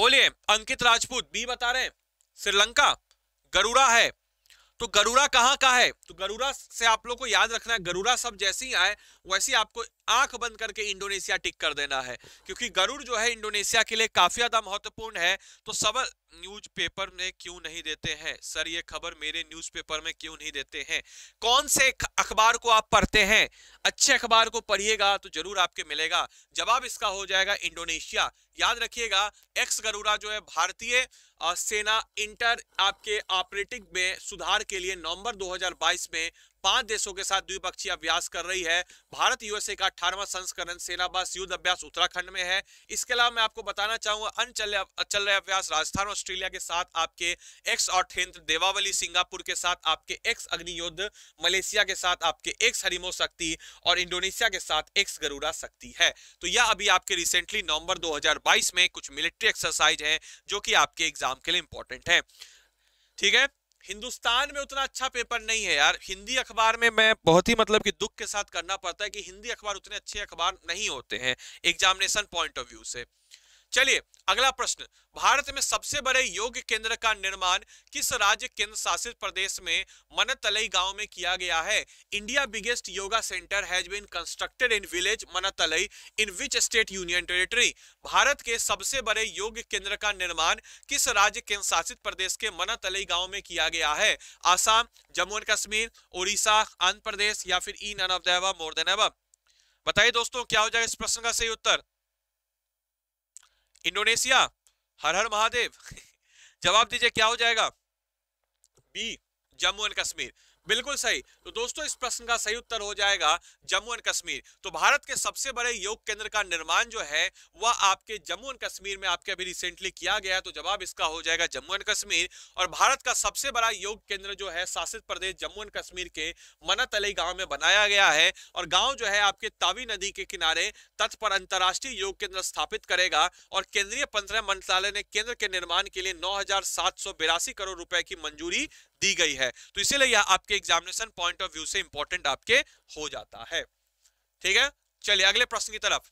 बोलिए अंकित राजपूत बी बता रहे हैं श्रीलंका गरुड़ा है तो गरुड़ा कहाँ का है तो गरुड़ा से आप लोग को याद रखना है गरुड़ा सब जैसे ही आए वैसे आपको आंख बंद करके इंडोनेशिया टिक कर देना है क्योंकि गरुड़ जो है इंडोनेशिया के लिए काफी ज्यादा महत्वपूर्ण है तो सवाल न्यूज़पेपर में क्यों नहीं देते हैं सर ये खबर मेरे न्यूज़पेपर में क्यों नहीं देते हैं कौन से अखबार को आप पढ़ते हैं अच्छे अखबार को पढ़िएगा तो जरूर आपके मिलेगा जवाब इसका हो जाएगा इंडोनेशिया याद रखिएगा एक्स गरुड़ा जो है भारतीय सेना इंटर आपके ऑपरेटिंग में सुधार के लिए नवंबर 2022 में पांच देशों के साथ द्विपक्षीय अभ्यास कर रही है भारत यूएसए का अठारवा संस्करण सेनाबास युद्ध अभ्यास उत्तराखंड में है इसके अलावा मैं आपको बताना चाहूंगा अनचल चल रहे अभ्यास राजस्थान ऑस्ट्रेलिया के साथ आपके एक्स और देवावली सिंगापुर के साथ आपके एक्स युद्ध मलेशिया के साथ आपके एक्स हरिमो शक्ति और इंडोनेशिया के साथ एक्स गरुड़ा शक्ति है तो यह अभी आपके रिसेंटली नवंबर दो में कुछ मिलिट्री एक्सरसाइज है जो कि आपके एग्जाम के लिए इंपॉर्टेंट है ठीक है हिंदुस्तान में उतना अच्छा पेपर नहीं है यार हिंदी अखबार में मैं बहुत ही मतलब कि दुख के साथ करना पड़ता है कि हिंदी अखबार उतने अच्छे अखबार नहीं होते हैं एग्जामिनेशन पॉइंट ऑफ व्यू से चलिए अगला प्रश्न भारत में सबसे बड़े योग केंद्र का निर्माण किस राज्य केंद्र शासित प्रदेश में मनतलई गांव में किया गया है India biggest yoga centre has been constructed in village Mantalai in which state union territory Bharat के सबसे बड़े योग केंद्र का निर्माण किस राज्य केंद्र शासित प्रदेश के मनतलई गांव में किया गया है आसाम जम्मू एंड कश्मीर उड़ीसा आंध्र प्रदेश या फिर E none of the more than ever बताइए दोस्तों क्या हो जाएगा इस प्रश्न का सही उत्तर इंडोनेशिया हर हर महादेव जवाब दीजिए क्या हो जाएगा बी जम्मू एंड कश्मीर बिल्कुल सही तो दोस्तों इस प्रश्न का सही उत्तर हो जाएगा जम्मू एंड कश्मीर तो भारत के सबसे बड़े योग केंद्र का निर्माण जो है वह आपके जम्मू एंड कश्मीर में आपके अभी रिसेंटली किया गया तो जवाब इसका हो जाएगा जम्मू एंड कश्मीर और भारत का सबसे बड़ा योग केंद्र जो है शासित प्रदेश जम्मू एंड कश्मीर के मनत अली गांव में बनाया गया है और गांव जो है आपके तावी नदी के किनारे तट पर अंतर्राष्ट्रीय योग केंद्र स्थापित करेगा और केंद्रीय पंद्रह मंत्रालय ने केंद्र के निर्माण के लिए नौ करोड़ रुपए की मंजूरी दी गई है तो इसीलिए यह आपके एग्जामिनेशन पॉइंट ऑफ व्यू से इंपॉर्टेंट आपके हो जाता है ठीक है चलिए अगले प्रश्न की तरफ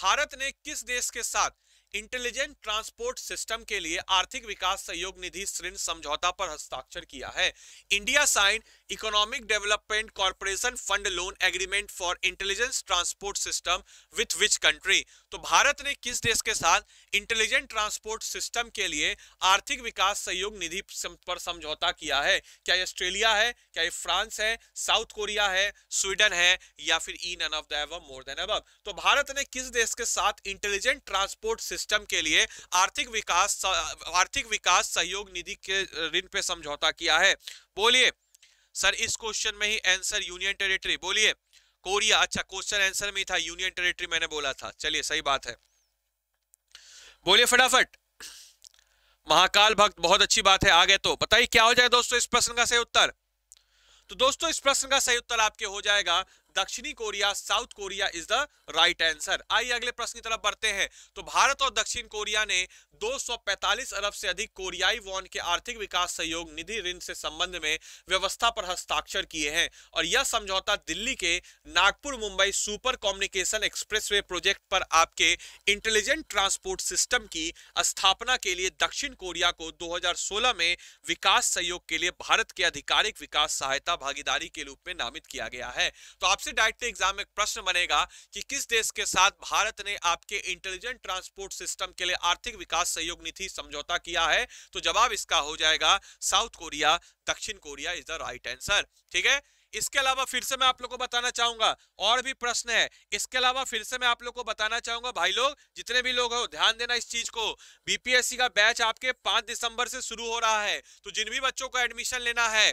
भारत ने किस देश के साथ इंटेलिजेंट ट्रांसपोर्ट सिस्टम के लिए आर्थिक विकास सहयोग निधि ऋण समझौता पर हस्ताक्षर किया है India sign economic development corporation fund loan agreement for intelligence transport system with which country तो भारत ने किस देश के साथ इंटेलिजेंट ट्रांसपोर्ट सिस्टम के लिए आर्थिक विकास सहयोग निधि पर समझौता किया है क्या ये ऑस्ट्रेलिया है क्या ये फ्रांस है साउथ कोरिया है स्वीडन है या फिर E none of the more than above तो भारत ने किस देश के साथ इंटेलिजेंट ट्रांसपोर्ट सिस्टम के लिए आर्थिक विकास आर्थिक विकास सहयोग निधि के ऋण पे समझौता किया है बोलिए सर इस क्वेश्चन में ही आंसर यूनियन टेरिटरी बोलिए कोरिया अच्छा क्वेश्चन आंसर में ही था यूनियन टेरिटरी मैंने बोला था चलिए सही बात है बोलिए फटाफट महाकाल भक्त बहुत अच्छी बात है आगे तो बताइए क्या हो जाए दोस्तों इस प्रश्न का सही उत्तर तो दोस्तों इस प्रश्न का सही उत्तर आपके हो जाएगा दक्षिणी Korea South Korea is the right answer आइए अगले प्रश्न की तरफ बढ़ते हैं तो भारत और दक्षिण कोरिया ने 245 अरब से अधिक कोरियाई वॉन के आर्थिक विकास सहयोग निधि ऋण से संबंध में व्यवस्था पर हस्ताक्षर किए हैं और यह समझौता दिल्ली के Nagpur Mumbai super communication expressway project पर आपके इंटेलिजेंट ट्रांसपोर्ट सिस्टम की स्थापना के लिए दक्षिण कोरिया को 2016 में विकास सहयोग के लिए भारत के आधिकारिक विकास सहायता भागीदारी के रूप में नामित किया गया है तो आप आपसे डायरेक्टली एग्जाम में प्रश्न बनेगा कि किस देश के साथ भारत ने आपके इंटेलिजेंट ट्रांसपोर्ट सिस्टम के लिए आर्थिक विकास सहयोग नीति समझौता किया है तो जवाब इसका हो जाएगा साउथ कोरिया दक्षिण Korea is the right answer ठीक है इसके अलावा फिर से मैं आप लोग को बताना चाहूंगा और भी प्रश्न है इसके अलावा फिर से मैं आप लोग को बताना चाहूंगा भाई लोग जितने भी लोग हो ध्यान देना इस चीज को बीपीएससी का बैच आपके पांच दिसंबर से शुरू हो रहा है तो जिन भी बच्चों को एडमिशन लेना है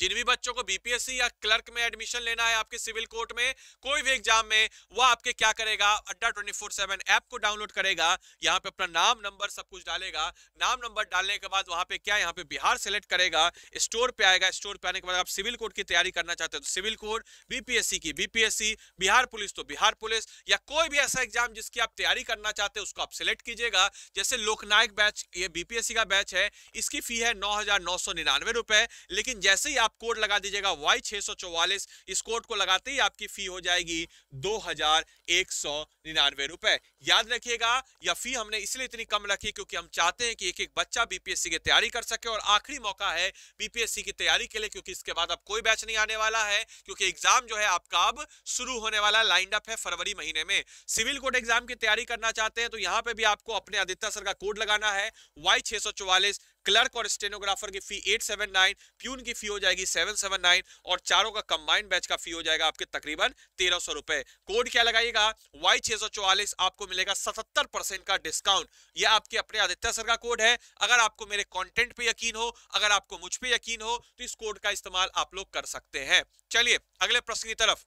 जिन भी बच्चों को बीपीएससी या क्लर्क में एडमिशन लेना है आपके सिविल कोर्ट में कोई भी एग्जाम में वो आपके क्या करेगा Adda twenty four seven app को डाउनलोड करेगा यहाँ पे अपना नाम नंबर सब कुछ डालेगा नाम नंबर डालने के बाद वहां पे क्या यहाँ पे बिहार सेलेक्ट करेगा स्टोर पे आएगा स्टोर पे आने के बाद आप सिविल कोर्ट की तैयारी करना चाहते हो तो सिविल कोर्ट बीपीएससी की बीपीएससी बिहार पुलिस तो बिहार पुलिस या कोई भी ऐसा एग्जाम जिसकी आप तैयारी करना चाहते हो उसको आप सिलेक्ट कीजिएगा जैसे लोकनायक बैच ये बीपीएससी का बैच है इसकी फी है नौ हजार नौ सौ निन्यानवे रुपए लेकिन जैसे ही आप कोड लगा दीजिएगा वाई छः इस कोड को लगाते ही आपकी फी हो जाएगी दो हजार एक सौ निन्यानवे रुपए याद रखिएगा या फी हमने इसलिए इतनी कम रखी क्योंकि हम चाहते हैं कि एक एक बच्चा बीपीएससी की तैयारी कर सके और आखिरी मौका है बीपीएससी की तैयारी के लिए क्योंकि इसके बाद अब कोई बैच नहीं आने वाला है क्योंकि एग्जाम जो है आपका अब शुरू होने वाला लाइंड अप है फरवरी महीने में सिविल कोड एग्जाम की तैयारी करना चाहते हैं तो यहां पे भी आपको अपने आदित्य सर का कोड लगाना है वाई छह क्लर्क और स्टेनोग्राफर की फी 879 प्यून की फी हो जाएगी 779 और चारों का कंबाइंड बैच का फी हो जाएगा आपके तकरीबन तेरह सौ रुपए कोड क्या लगाइएगा वाई छह आपको मिलेगा सतहत्तर परसेंट का डिस्काउंट यह आपके अपने आदित्य सर का कोड है अगर आपको मेरे कॉन्टेंट पे यकीन हो अगर आपको मुझ पर यकीन हो तो इस कोड का इस्तेमाल आप लोग कर सकते हैं चलिए अगले प्रश्न की तरफ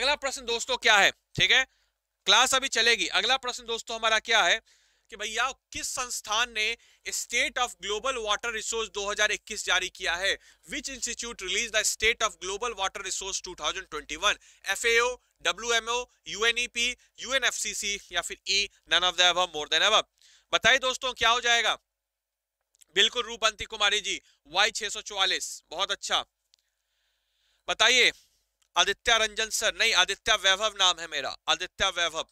अगला प्रश्न दोस्तों क्या है ठीक है क्लास अभी चलेगी अगला प्रश्न दोस्तों हमारा क्या है कि भैया किस संस्थान ने state of global water resource 2021 जारी किया है which institute release the state of global water resource 2021 FAO WMO UNEP UNFCC या फिर E none of the more than above बताइए दोस्तों क्या हो जाएगा बिल्कुल रूपंती कुमारी जी वाई बहुत अच्छा बताइए आदित्य रंजन सर नहीं आदित्य वैभव नाम है मेरा आदित्य वैभव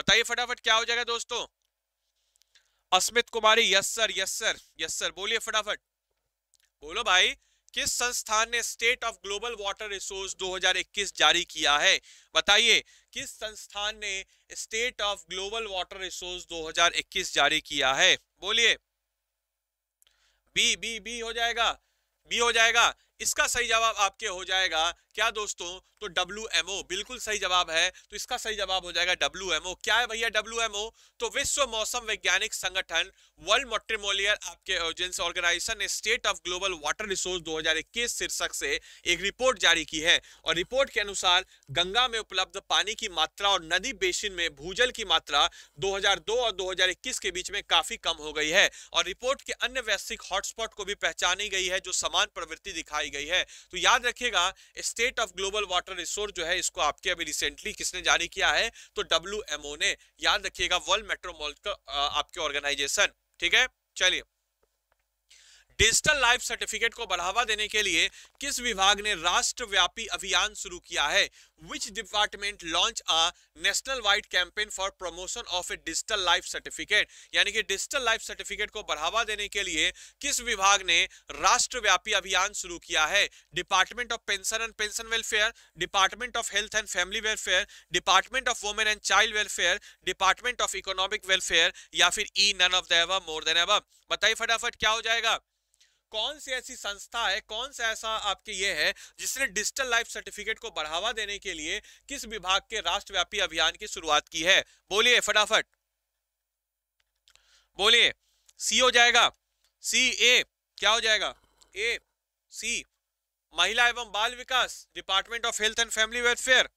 बताइए फटाफट क्या हो जाएगा दोस्तों Asmit Kumari yes sir yes sir yes sir बोलिए फटाफट बोलो भाई किस संस्थान ने state of global water resource 2021 जारी किया है बताइए किस संस्थान ने state of global water resource 2021 जारी किया है बोलिए बी बी बी हो जाएगा बी हो जाएगा इसका सही जवाब आपके हो जाएगा क्या दोस्तों तो डब्ल्यू ओ बिल्कुल सही जवाब है तो इसका सही जवाब हो जाएगा डब्ल्यू ओ क्या है भैया डब्ल्यू ओ तो विश्व मौसम वैज्ञानिक संगठन वर्ल्ड मोट्रीमोलियर आपके एजेंसी ऑर्गेनाइजेशन ने state of global water resource 2021 शीर्षक से एक रिपोर्ट जारी की है और रिपोर्ट के अनुसार गंगा में उपलब्ध पानी की मात्रा और नदी बेसिन में भूजल की मात्रा दो और इक्कीस के बीच में काफी कम हो गई है और रिपोर्ट के अन्य वैश्विक हॉटस्पॉट को भी पहचानी गई है जो समान प्रवृत्ति दिखाई बनाई गई है तो याद रखिएगा state of global water resource जो है इसको आपके अभी रिसेंटली किसने जारी किया है तो डब्ल्यू ने याद रखिएगा वर्ल्ड मेट्रोमोल का आपके ऑर्गेनाइजेशन ठीक है चलिए डिजिटल लाइफ सर्टिफिकेट को बढ़ावा देने के लिए किस विभाग ने राष्ट्रव्यापी अभियान शुरू किया है which department launch a national wide campaign for promotion of a digital life certificate यानी कि डिजिटल लाइफ सर्टिफिकेट को बढ़ावा देने के लिए किस विभाग ने राष्ट्रव्यापी अभियान शुरू किया है department of pension and pension welfare department of health and family welfare department of women and child welfare department of economic welfare या फिर E none of the more than above बताइए फटाफट क्या हो जाएगा कौन सी ऐसी संस्था है कौन सा ऐसा आपके ये है जिसने डिजिटल लाइफ सर्टिफिकेट को बढ़ावा देने के लिए किस विभाग के राष्ट्रव्यापी अभियान की शुरुआत की है बोलिए फटाफट बोलिए सी हो जाएगा सी ए क्या हो जाएगा ए सी महिला एवं बाल विकास department of health and family welfare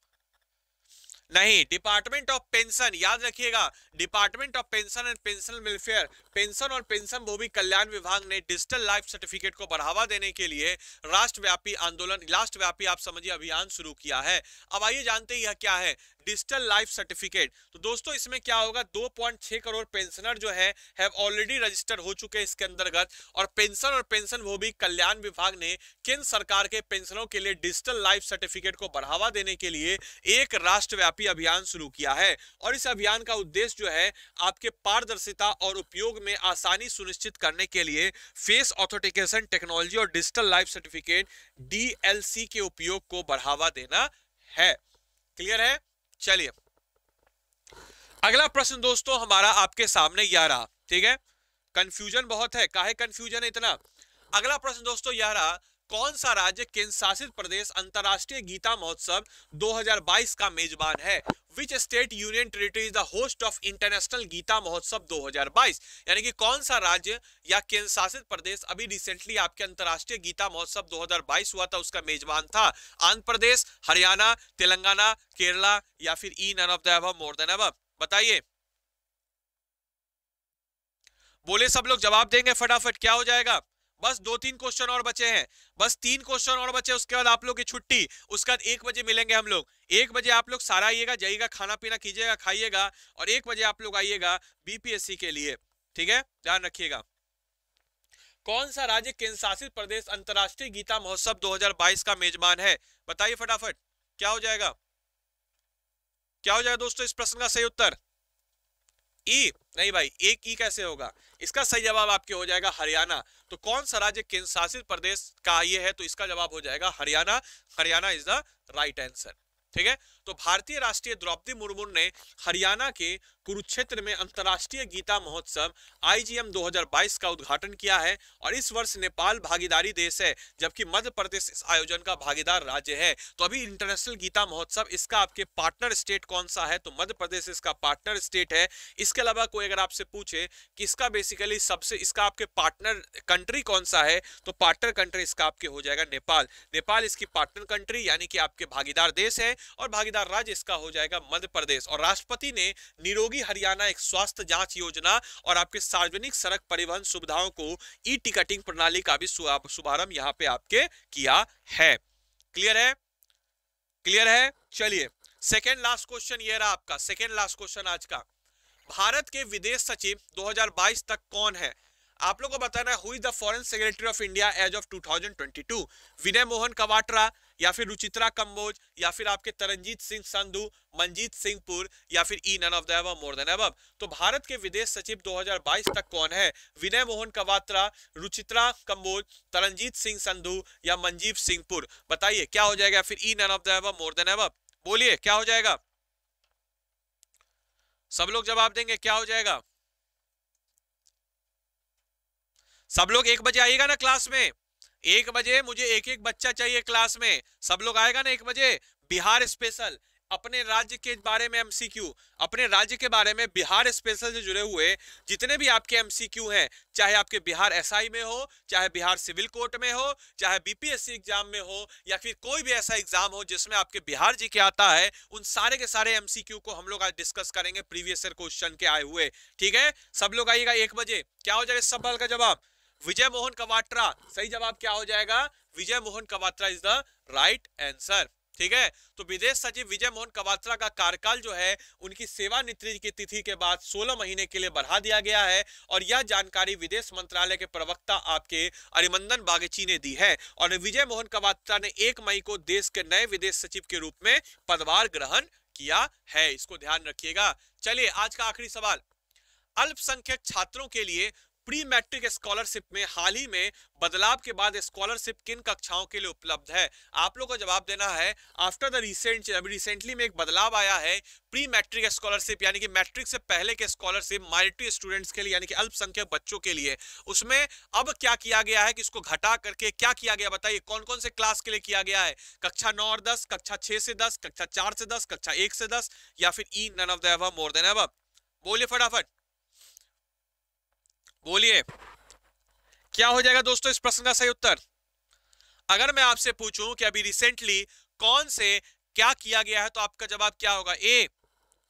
नहीं डिपार्टमेंट ऑफ पेंशन याद रखिएगा department of pension and pension welfare pension और पेंशन भूमि कल्याण विभाग ने डिजिटल लाइफ सर्टिफिकेट को बढ़ावा देने के लिए राष्ट्रव्यापी आंदोलन राष्ट्रव्यापी आप समझिए अभियान शुरू किया है अब आइए जानते हैं यह क्या है डिजिटल लाइफ सर्टिफिकेट तो दोस्तों इसमें क्या होगा 2.6 करोड़ पेंशनर जो है हैव ऑलरेडी रजिस्टर हो चुके हैं इसके अंतर्गत और पेंशन और पेंशन वो भी कल्याण विभाग ने केंद्र सरकार के पेंशनों के लिए डिजिटल लाइफ सर्टिफिकेट को बढ़ावा देने के लिए एक राष्ट्रव्यापी अभियान शुरू किया है और इस अभियान का उद्देश्य जो है आपके पारदर्शिता और उपयोग में आसानी सुनिश्चित करने के लिए फेस ऑथोटिकेशन टेक्नोलॉजी और डिजिटल लाइफ सर्टिफिकेट डी के उपयोग को बढ़ावा देना है क्लियर है चलिए अगला प्रश्न दोस्तों हमारा आपके सामने यह रहा ठीक है कंफ्यूजन बहुत है काहे कंफ्यूजन है इतना अगला प्रश्न दोस्तों यह रहा कौन सा राज्य केंद्र शासित प्रदेश अंतरराष्ट्रीय गीता महोत्सव 2022 का मेजबान है which state union territory is the host of international Gita Mahotsav 2022 यानी कि कौन सा राज्य या केंद्र शासित प्रदेश अभी रिसेंटली आपके अंतरराष्ट्रीय गीता महोत्सव 2022 हुआ था उसका मेजबान था आंध्र प्रदेश हरियाणा तेलंगाना केरला या फिर E none of the above more than above बताइए बोले सब लोग जवाब देंगे फटाफट क्या हो जाएगा बस दो तीन क्वेश्चन और बचे हैं बस तीन क्वेश्चन और बचे उसके बाद आप लोग की छुट्टी उसके बाद एक बजे मिलेंगे हम लोग एक बजे आप लोग सारा आइएगा जाइएगा खाना पीना कीजिएगा खाइएगा और एक बजे आप लोग आइएगा बीपीएससी के लिए ठीक है ध्यान रखिएगा कौन सा राज्य केंद्र शासित प्रदेश अंतर्राष्ट्रीय गीता महोत्सव 2022 का मेजबान है बताइए फटाफट क्या हो जाएगा क्या हो जाएगा दोस्तों इस प्रश्न का सही उत्तर ई नहीं भाई एक ई कैसे होगा इसका सही जवाब आपके हो जाएगा हरियाणा तो कौन सा राज्य केंद्र शासित प्रदेश का ये है तो इसका जवाब हो जाएगा Haryana Haryana is the right answer ठीक है तो भारतीय राष्ट्रीय द्रौपदी मुर्मू ने हरियाणा के कुरुक्षेत्र में अंतर्राष्ट्रीय गीता महोत्सव आईजीएम 2022 का उद्घाटन किया है और इस वर्ष नेपाल भागीदारी देश है जबकि मध्य प्रदेश इस आयोजन का भागीदार राज्य है तो अभी इंटरनेशनल गीता महोत्सव इसका आपके पार्टनर स्टेट कौन सा है तो मध्य प्रदेश इसका पार्टनर स्टेट है इसके अलावा कोई अगर आपसे पूछे कि इसका बेसिकली सबसे इसका आपके पार्टनर कंट्री कौन सा है तो पार्टनर कंट्री इसका आपके हो जाएगा नेपाल नेपाल इसकी पार्टनर कंट्री यानी कि आपके भागीदार देश है और भागीदार साझेदार राज्य इसका हो जाएगा मध्य प्रदेश और राष्ट्रपति ने निरोगी हरियाणा एक स्वास्थ्य जांच योजना और आपके सार्वजनिक सड़क परिवहन सुविधाओं को ई टिकटिंग प्रणाली का भी शुभारंभ यहाँ पे आपके किया है क्लियर है क्लियर है चलिए सेकेंड लास्ट क्वेश्चन ये रहा आपका सेकेंड लास्ट क्वेश्चन आज का भारत के विदेश सचिव 2022 तक कौन है आप लोगों को बताना है who the foreign secretary of India as of 2022 Vinay Mohan Kwatra या फिर रुचित्रा कम्बोज या फिर आपके तरनजीत सिंह संधु मनजीत सिंहपुर या फिर E none of the more than above तो भारत के विदेश सचिव 2022 तक कौन है विनय मोहन कवात्रा रुचित्रा कम्बोज तरनजीत सिंह संधु या मनजीत सिंहपुर बताइए क्या हो जाएगा फिर E none of the more than above बोलिए क्या हो जाएगा सब लोग जवाब देंगे क्या हो जाएगा सब लोग एक बजे आइएगा ना क्लास में एक बजे मुझे एक एक बच्चा चाहिए क्लास में सब लोग आएगा ना एक बजे बिहार स्पेशल अपने राज्य के बारे में एमसीक्यू अपने राज्य के बारे में बिहार स्पेशल से जुड़े हुए जितने भी आपके एमसीक्यू हैं चाहे आपके बिहार एसआई में हो चाहे बिहार सिविल कोर्ट में हो चाहे बीपीएससी एग्जाम में हो या फिर कोई भी ऐसा एग्जाम हो जिसमें आपके बिहार जी के आता है उन सारे के सारे एमसीक्यू को हम लोग आज डिस्कस करेंगे प्रीवियस ईयर क्वेश्चन के आए हुए ठीक है सब लोग आइएगा एक बजे क्या हो जाएगा सब सवाल का जवाब विजय मोहन कवात्रा सही जवाब क्या हो जाएगा Vijay Mohan Kwatra is the right answer ठीक है तो विदेश सचिव विजय मोहन कवात्रा का कार्यकाल जो है उनकी सेवानिवृत्ति की तिथि के बाद 16 महीने के लिए बढ़ा दिया गया है और यह जानकारी विदेश मंत्रालय के प्रवक्ता आपके अरिमंदन बागची ने दी है और विजय मोहन कवात्रा ने एक मई को देश के नए विदेश सचिव के रूप में पदभार ग्रहण किया है इसको ध्यान रखिएगा चलिए आज का आखिरी सवाल अल्पसंख्यक छात्रों के लिए प्री मैट्रिक स्कॉलरशिप में हाल ही में बदलाव के बाद स्कॉलरशिप किन कक्षाओं के लिए उपलब्ध है आप लोग को जवाब देना है आफ्टर द रिसेंट अभी रिसेंटली में एक बदलाव आया है प्री मैट्रिक स्कॉलरशिप यानी कि मैट्रिक से पहले के स्कॉलरशिप माइनोरिटी स्टूडेंट्स के लिए यानी कि अल्पसंख्यक बच्चों के लिए उसमें अब क्या किया गया है कि इसको घटा करके क्या किया गया बताइए कौन कौन से क्लास के लिए किया गया है कक्षा नौ और दस कक्षा छह से दस कक्षा चार से दस कक्षा एक से दस या फिर E none of the more than above बोलिए फटाफट बोलिए क्या हो जाएगा दोस्तों इस प्रश्न का सही उत्तर अगर मैं आपसे पूछूं कि अभी रिसेंटली कौन से क्या किया गया है तो आपका जवाब क्या होगा ए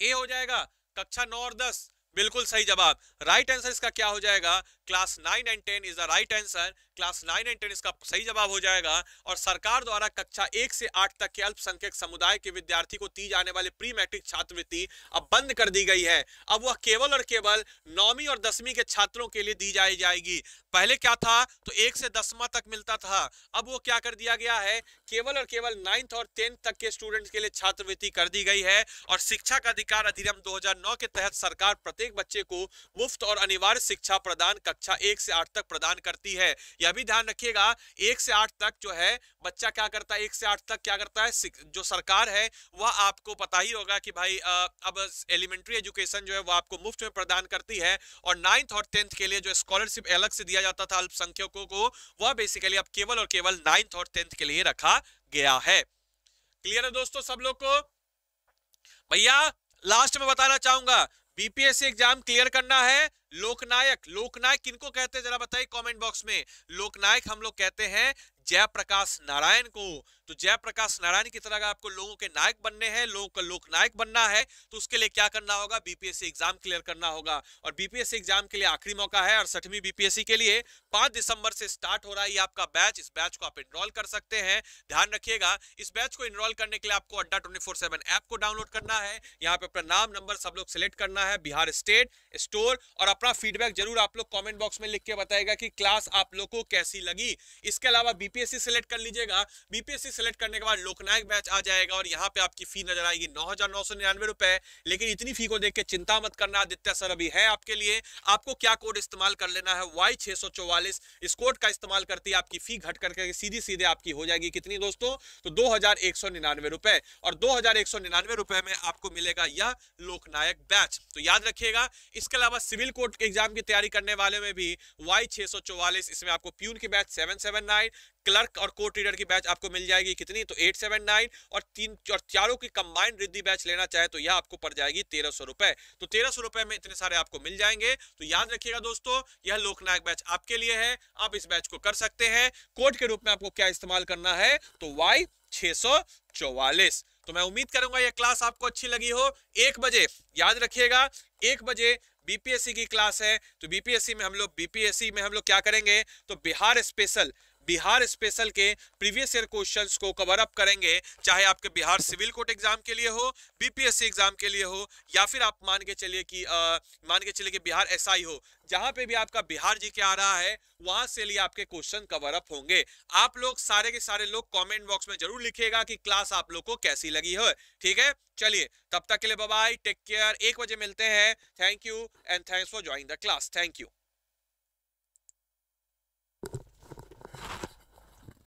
ए हो जाएगा कक्षा नौ और दस बिल्कुल सही जवाब राइट आंसर इसका क्या हो जाएगा class nine and ten is the right answer class nine and ten इसका सही जवाब हो जाएगा और सरकार द्वारा कक्षा एक से आठ तक के अल्पसंख्यक समुदाय के विद्यार्थी को दी जाने वाली प्री मैट्रिक छात्रवृत्ति अब बंद कर दी गई है अब वह केवल और केवल नौवीं और दसवीं के छात्रों के लिए दी जाए जाएगी पहले क्या था तो एक से दसवा तक मिलता था अब वो क्या कर दिया गया है केवल और केवल नाइन्थ और टेंथ तक के स्टूडेंट के लिए छात्रवृत्ति कर दी गई है और शिक्षा का अधिकार अधिनियम दो के तहत सरकार प्रत्येक बच्चे को मुफ्त और अनिवार्य शिक्षा प्रदान कर कक्षा एक से आठ तक प्रदान करती है यह भी ध्यान रखिएगा एक से आठ तक जो है बच्चा क्या करता है एक से आठ तक क्या करता है जो सरकार है वह आपको पता ही होगा कि भाई अब एलिमेंट्री एजुकेशन जो है वह आपको मुफ्त में प्रदान करती है और नाइन्थ और टेंथ के लिए जो स्कॉलरशिप अलग से दिया जाता था अल्पसंख्यकों को वह बेसिकली अब केवल और केवल नाइन्थ और टेंथ के लिए रखा गया है क्लियर है दोस्तों सब लोग को भैया लास्ट में बताना चाहूंगा बीपीएससी एग्जाम क्लियर करना है लोकनायक लोकनायक किनको कहते हैं जरा बताइए कमेंट बॉक्स में लोकनायक हम लोग कहते हैं जयप्रकाश नारायण को तो जयप्रकाश नारायण की तरह आपको लोगों के नायक बनने हैं लोगों का लोकनायक बनना है तो उसके लिए क्या करना होगा बीपीएससी एग्जाम क्लियर करना होगा और बीपीएससी एग्जाम के लिए आखिरी मौका है और सठवीं बीपीएससी के लिए पांच दिसंबर से स्टार्ट हो रहा है आपका बैच इस बैच को आप इनरोल कर सकते हैं ध्यान रखिएगा इस बैच को इनरोल करने के लिए आपको अड्डा ट्वेंटी ऐप को डाउनलोड करना है यहाँ पे अपना नाम नंबर सब लोग सिलेक्ट करना है बिहार स्टेट स्टोर और अपना अपना फीडबैक जरूर आप लोग कमेंट बॉक्स में लिख के बताएगा कि क्लास आप लोग को कैसी लगी इसके अलावा बीपीएससी सेलेक्ट कर लीजिएगा बीपीएससी सेलेक्ट करने के बाद लोकनायक बैच आ जाएगा और यहाँ पे आपकी फी नजर आएगी नौ हजार नौ सौ निन्यानवे रुपए लेकिन इतनी फी को देख के चिंता मत करना आदित्य सर अभी है आपके लिए आपको क्या कोड इस्तेमाल कर लेना है वाई छह सौ चौवालीस इस कोड का इस्तेमाल करते ही आपकी फी घट करके सीधी सीधे आपकी हो जाएगी कितनी दोस्तों तो दो हजार एक सौ निन्यानवे रुपए और दो हजार एक सौ निन्यानवे रुपए में आपको मिलेगा यह लोकनायक बैच तो याद रखिएगा इसके अलावा सिविल कोर्ट बोर्ड के एग्जाम की तैयारी करने वाले में भी वाई छः इसमें आपको प्यून की बैच सेवन क्लर्क और कोर्ट रीडर की बैच आपको मिल जाएगी कितनी तो एट सेवन नाइन और तीन और चारों की कंबाइंड रिद्धि बैच लेना चाहे तो यह आपको पड़ जाएगी तेरह सौ रुपए तो तेरह सौ रुपए में इतने सारे आपको मिल जाएंगे तो याद रखिएगा दोस्तों यह लोकनायक बैच आपके लिए है आप इस बैच को कर सकते हैं कोर्ट के रूप में आपको क्या इस्तेमाल करना है तो वाई छः तो मैं उम्मीद करूंगा यह क्लास आपको अच्छी लगी हो एक बजे याद रखिएगा एक बजे बीपीएससी की क्लास है तो बीपीएससी में हम लोग बीपीएससी में हम लोग क्या करेंगे तो बिहार स्पेशल बिहार स्पेशल के प्रीवियस ईयर क्वेश्चंस को कवर अप करेंगे चाहे आपके बिहार सिविल कोर्ट एग्जाम के लिए हो बीपीएससी एग्जाम के लिए हो या फिर आप मान के चलिए कि मान के चलिए कि बिहार एसआई हो जहां पे भी आपका बिहार जी के आ रहा है वहां से लिए आपके क्वेश्चन कवर अप होंगे आप लोग सारे के सारे लोग कमेंट बॉक्स में जरूर लिखिएगा कि क्लास आप लोग को कैसी लगी हो ठीक है चलिए तब तक के लिए बाय टेक केयर एक बजे मिलते हैं thank you and thanks for join the class thank you